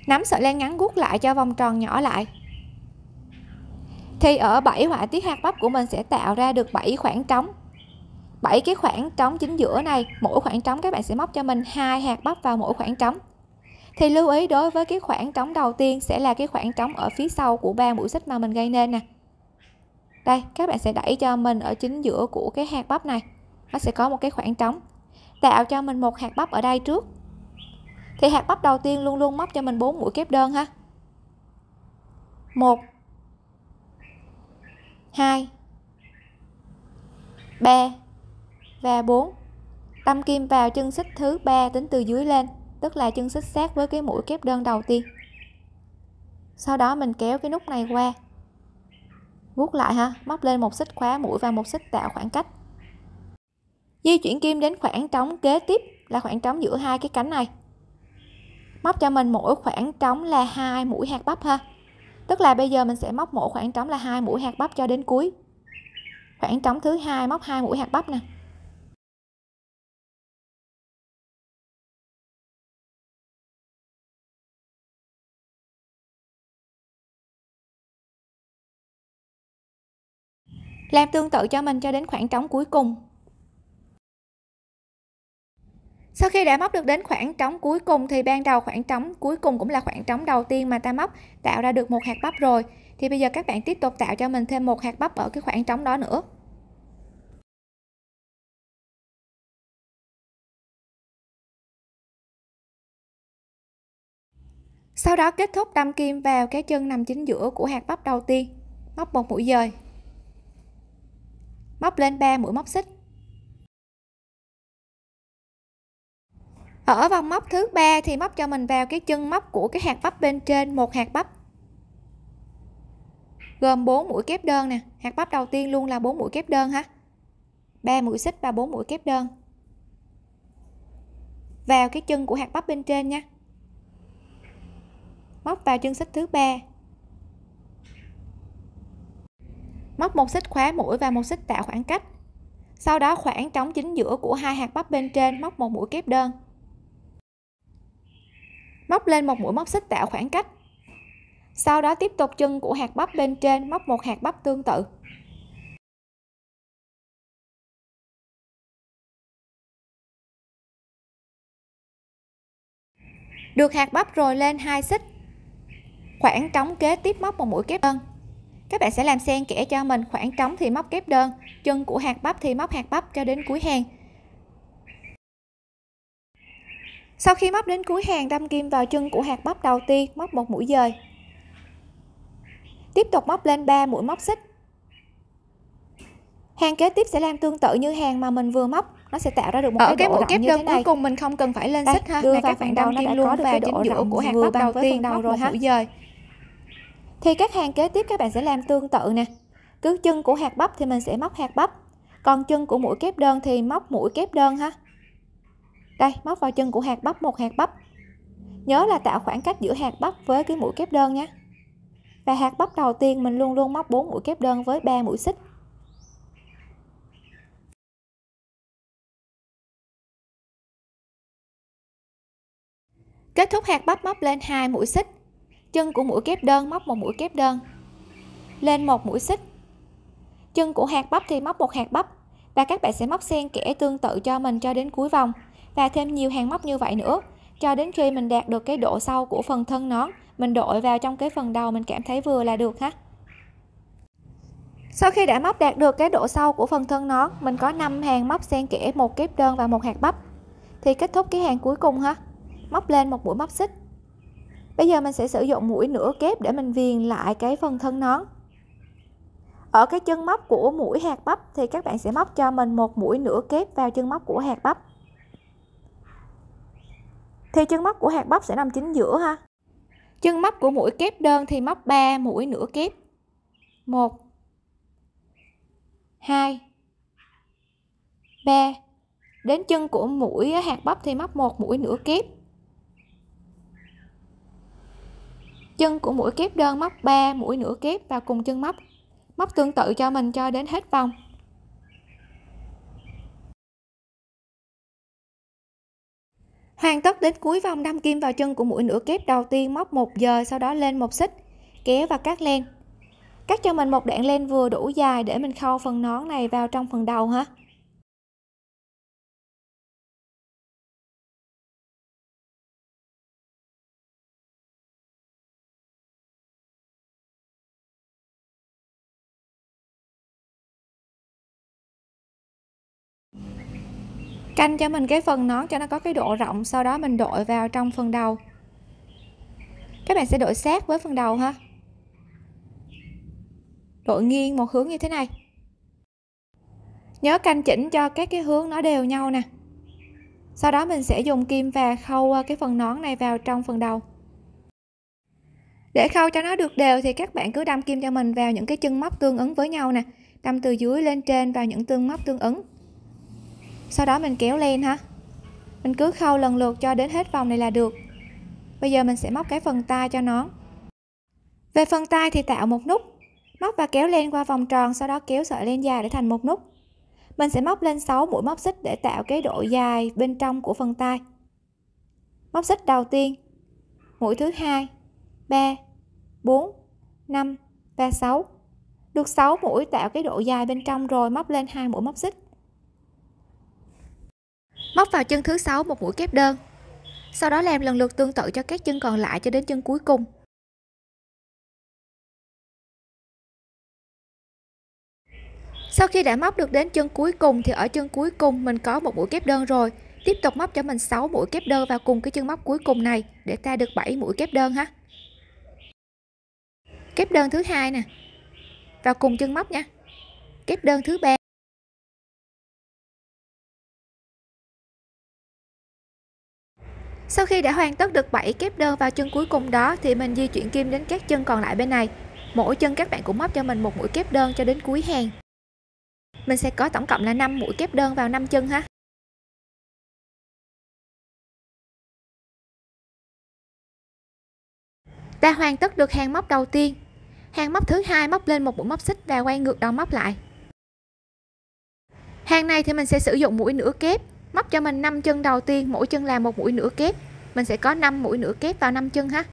nắm sợi len ngắn gút lại cho vòng tròn nhỏ lại thì ở 7 họa tiết hạt bắp của mình sẽ tạo ra được 7 khoảng trống 7 cái khoảng trống chính giữa này mỗi khoảng trống các bạn sẽ móc cho mình hai hạt bắp vào mỗi khoảng trống thì lưu ý đối với cái khoảng trống đầu tiên sẽ là cái khoảng trống ở phía sau của ba mũi xích mà mình gây nên nè đây các bạn sẽ đẩy cho mình ở chính giữa của cái hạt bắp này nó sẽ có một cái khoảng trống tạo cho mình một hạt bắp ở đây trước thì hạt bắp đầu tiên luôn luôn móc cho mình bốn mũi kép đơn ha một, hai, ba, và bốn. đâm kim vào chân xích thứ ba tính từ dưới lên tức là chân xích sát với cái mũi kép đơn đầu tiên sau đó mình kéo cái nút này qua vuốt lại ha móc lên một xích khóa mũi và một xích tạo khoảng cách di chuyển kim đến khoảng trống kế tiếp là khoảng trống giữa hai cái cánh này móc cho mình mỗi khoảng trống là hai mũi hạt bắp ha tức là bây giờ mình sẽ móc mỗi khoảng trống là hai mũi hạt bắp cho đến cuối khoảng trống thứ hai móc hai mũi hạt bắp nè làm tương tự cho mình cho đến khoảng trống cuối cùng sau khi đã móc được đến khoảng trống cuối cùng thì ban đầu khoảng trống cuối cùng cũng là khoảng trống đầu tiên mà ta móc tạo ra được một hạt bắp rồi. Thì bây giờ các bạn tiếp tục tạo cho mình thêm một hạt bắp ở cái khoảng trống đó nữa. Sau đó kết thúc đâm kim vào cái chân nằm chính giữa của hạt bắp đầu tiên. Móc một mũi dời. Móc lên 3 mũi móc xích. ở vòng móc thứ ba thì móc cho mình vào cái chân móc của cái hạt bắp bên trên một hạt bắp gồm 4 mũi kép đơn nè hạt bắp đầu tiên luôn là 4 mũi kép đơn ha 3 mũi xích và 4 mũi kép đơn vào cái chân của hạt bắp bên trên nha móc vào chân xích thứ ba móc một xích khóa mũi và một xích tạo khoảng cách sau đó khoảng trống chính giữa của hai hạt bắp bên trên móc một mũi kép đơn móc lên một mũi móc xích tạo khoảng cách sau đó tiếp tục chân của hạt bắp bên trên móc một hạt bắp tương tự được hạt bắp rồi lên hai xích khoảng trống kế tiếp móc một mũi kép đơn các bạn sẽ làm xen kẽ cho mình khoảng trống thì móc kép đơn chân của hạt bắp thì móc hạt bắp cho đến cuối hàng Sau khi móc đến cuối hàng đâm kim vào chân của hạt móc đầu tiên, móc một mũi dời. Tiếp tục móc lên 3 mũi móc xích. Hàng kế tiếp sẽ làm tương tự như hàng mà mình vừa móc, nó sẽ tạo ra được một Ở ờ, cái, cái mũi kép đơn cuối cùng mình không cần phải lên Đây, xích ha, đưa vào các bạn đâm kim luôn Được vào độ rộng của hạt móc đầu tiên, đầu rồi một ha. mũi Thì các hàng kế tiếp các bạn sẽ làm tương tự nè. Cứ chân của hạt bắp thì mình sẽ móc hạt bắp, còn chân của mũi kép đơn thì móc mũi kép đơn ha đây móc vào chân của hạt bắp một hạt bắp nhớ là tạo khoảng cách giữa hạt bắp với cái mũi kép đơn nhé và hạt bắp đầu tiên mình luôn luôn móc 4 mũi kép đơn với 3 mũi xích kết thúc hạt bắp móc lên hai mũi xích chân của mũi kép đơn móc một mũi kép đơn lên một mũi xích chân của hạt bắp thì móc một hạt bắp và các bạn sẽ móc xen kẽ tương tự cho mình cho đến cuối vòng và thêm nhiều hàng móc như vậy nữa cho đến khi mình đạt được cái độ sâu của phần thân nón mình đội vào trong cái phần đầu mình cảm thấy vừa là được ha sau khi đã móc đạt được cái độ sâu của phần thân nón mình có 5 hàng móc xen kẽ một kép đơn và một hạt bắp thì kết thúc cái hàng cuối cùng ha móc lên một mũi móc xích bây giờ mình sẽ sử dụng mũi nửa kép để mình viền lại cái phần thân nón ở cái chân móc của mũi hạt bắp thì các bạn sẽ móc cho mình một mũi nửa kép vào chân móc của hạt bắp thì chân móc của hạt bắp sẽ nằm chính giữa ha chân móc của mũi kép đơn thì móc 3 mũi nửa kép 1 2 3 đến chân của mũi hạt bắp thì móc một mũi nửa kép chân của mũi kép đơn móc 3 mũi nửa kép và cùng chân móc móc tương tự cho mình cho đến hết vòng Hoàn tất đến cuối vòng đâm kim vào chân của mũi nửa kép đầu tiên móc 1 giờ sau đó lên một xích, kéo và cắt len. Cắt cho mình một đoạn len vừa đủ dài để mình khâu phần nón này vào trong phần đầu ha. canh cho mình cái phần nón cho nó có cái độ rộng sau đó mình đội vào trong phần đầu các bạn sẽ đội sát với phần đầu ha đội nghiêng một hướng như thế này nhớ canh chỉnh cho các cái hướng nó đều nhau nè sau đó mình sẽ dùng kim và khâu ờ, cái phần nón này vào trong phần đầu để khâu cho nó được đều thì các bạn cứ đâm kim cho mình vào những cái chân móc tương ứng với nhau nè đâm từ dưới lên trên vào những tương móc tương ứng sau đó mình kéo len ha mình cứ khâu lần lượt cho đến hết vòng này là được bây giờ mình sẽ móc cái phần tay cho nó về phần tay thì tạo một nút móc và kéo len qua vòng tròn sau đó kéo sợi len dài để thành một nút mình sẽ móc lên 6 mũi móc xích để tạo cái độ dài bên trong của phần tay móc xích đầu tiên mũi thứ hai 3 4 5 và 6 được 6 mũi tạo cái độ dài bên trong rồi móc lên hai mũi móc xích móc vào chân thứ sáu một mũi kép đơn sau đó làm lần lượt tương tự cho các chân còn lại cho đến chân cuối cùng sau khi đã móc được đến chân cuối cùng thì ở chân cuối cùng mình có một mũi kép đơn rồi tiếp tục móc cho mình 6 mũi kép đơn vào cùng cái chân móc cuối cùng này để ta được 7 mũi kép đơn ha kép đơn thứ hai nè vào cùng chân móc nha kép đơn thứ ba Sau khi đã hoàn tất được 7 kép đơn vào chân cuối cùng đó thì mình di chuyển kim đến các chân còn lại bên này. Mỗi chân các bạn cũng móc cho mình một mũi kép đơn cho đến cuối hàng. Mình sẽ có tổng cộng là 5 mũi kép đơn vào 5 chân ha. Ta hoàn tất được hàng móc đầu tiên. Hàng móc thứ hai móc lên một mũi móc xích và quay ngược đầu móc lại. Hàng này thì mình sẽ sử dụng mũi nửa kép móc cho mình 5 chân đầu tiên mỗi chân là một mũi nửa kép mình sẽ có 5 mũi nửa kép vào 5 chân ha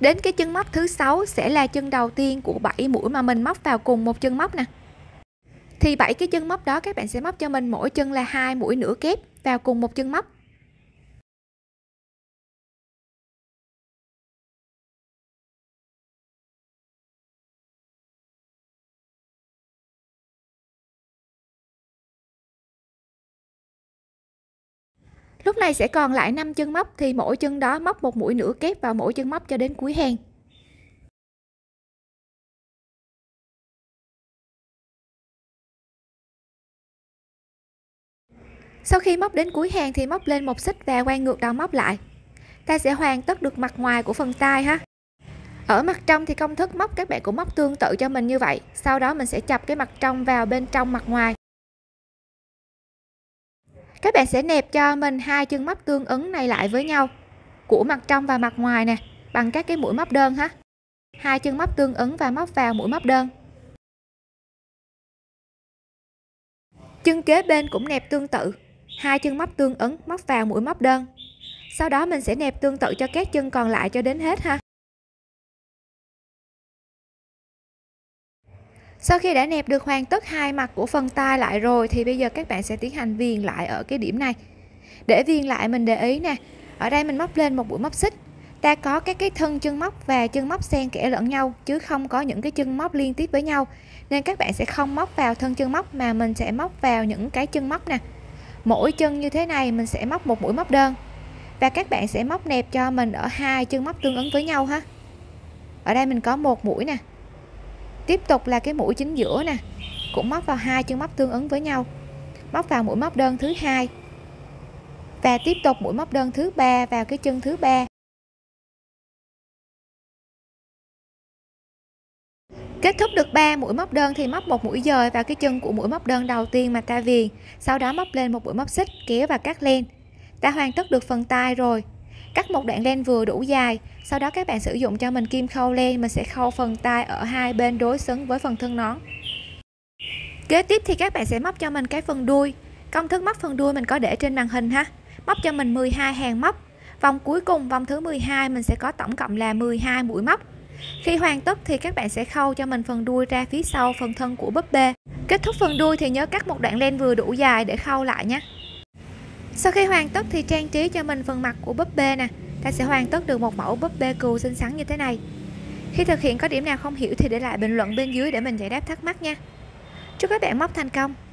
đến cái chân móc thứ sáu sẽ là chân đầu tiên của 7 mũi mà mình móc vào cùng một chân móc nè thì 7 cái chân móc đó các bạn sẽ móc cho mình mỗi chân là hai mũi nửa kép vào cùng một chân móc Lúc này sẽ còn lại 5 chân móc thì mỗi chân đó móc một mũi nửa kép vào mỗi chân móc cho đến cuối hàng. Sau khi móc đến cuối hàng thì móc lên một xích và quay ngược đầu móc lại. Ta sẽ hoàn tất được mặt ngoài của phần tay ha. Ở mặt trong thì công thức móc các bạn cũng móc tương tự cho mình như vậy. Sau đó mình sẽ chập cái mặt trong vào bên trong mặt ngoài các bạn sẽ nẹp cho mình hai chân móc tương ứng này lại với nhau của mặt trong và mặt ngoài nè bằng các cái mũi móc đơn ha hai chân móc tương ứng và móc vào mũi móc đơn chân kế bên cũng nẹp tương tự hai chân móc tương ứng móc vào mũi móc đơn sau đó mình sẽ nẹp tương tự cho các chân còn lại cho đến hết ha Sau khi đã nẹp được hoàn tất hai mặt của phần tai lại rồi thì bây giờ các bạn sẽ tiến hành viền lại ở cái điểm này. Để viền lại mình để ý nè, ở đây mình móc lên một mũi móc xích. Ta có các cái thân chân móc và chân móc xen kẽ lẫn nhau chứ không có những cái chân móc liên tiếp với nhau. Nên các bạn sẽ không móc vào thân chân móc mà mình sẽ móc vào những cái chân móc nè. Mỗi chân như thế này mình sẽ móc một mũi móc đơn. Và các bạn sẽ móc nẹp cho mình ở hai chân móc tương ứng với nhau ha. Ở đây mình có một mũi nè, tiếp tục là cái mũi chính giữa nè cũng móc vào hai chân móc tương ứng với nhau móc vào mũi móc đơn thứ hai và tiếp tục mũi móc đơn thứ ba vào cái chân thứ ba Kết thúc được 3 mũi móc đơn thì móc một mũi dời vào cái chân của mũi móc đơn đầu tiên mà ta viền, sau đó móc lên một mũi móc xích kéo và cắt len. Ta hoàn tất được phần tay rồi cắt một đoạn len vừa đủ dài sau đó các bạn sử dụng cho mình kim khâu len mình sẽ khâu phần tay ở hai bên đối xứng với phần thân nón kế tiếp thì các bạn sẽ móc cho mình cái phần đuôi công thức móc phần đuôi mình có để trên màn hình ha móc cho mình 12 hàng móc vòng cuối cùng vòng thứ 12 mình sẽ có tổng cộng là 12 mũi móc khi hoàn tất thì các bạn sẽ khâu cho mình phần đuôi ra phía sau phần thân của búp bê kết thúc phần đuôi thì nhớ cắt một đoạn len vừa đủ dài để khâu lại nhé sau khi hoàn tất thì trang trí cho mình phần mặt của búp bê nè ta sẽ hoàn tất được một mẫu búp bê cừu xinh xắn như thế này khi thực hiện có điểm nào không hiểu thì để lại bình luận bên dưới để mình giải đáp thắc mắc nha chúc các bạn móc thành công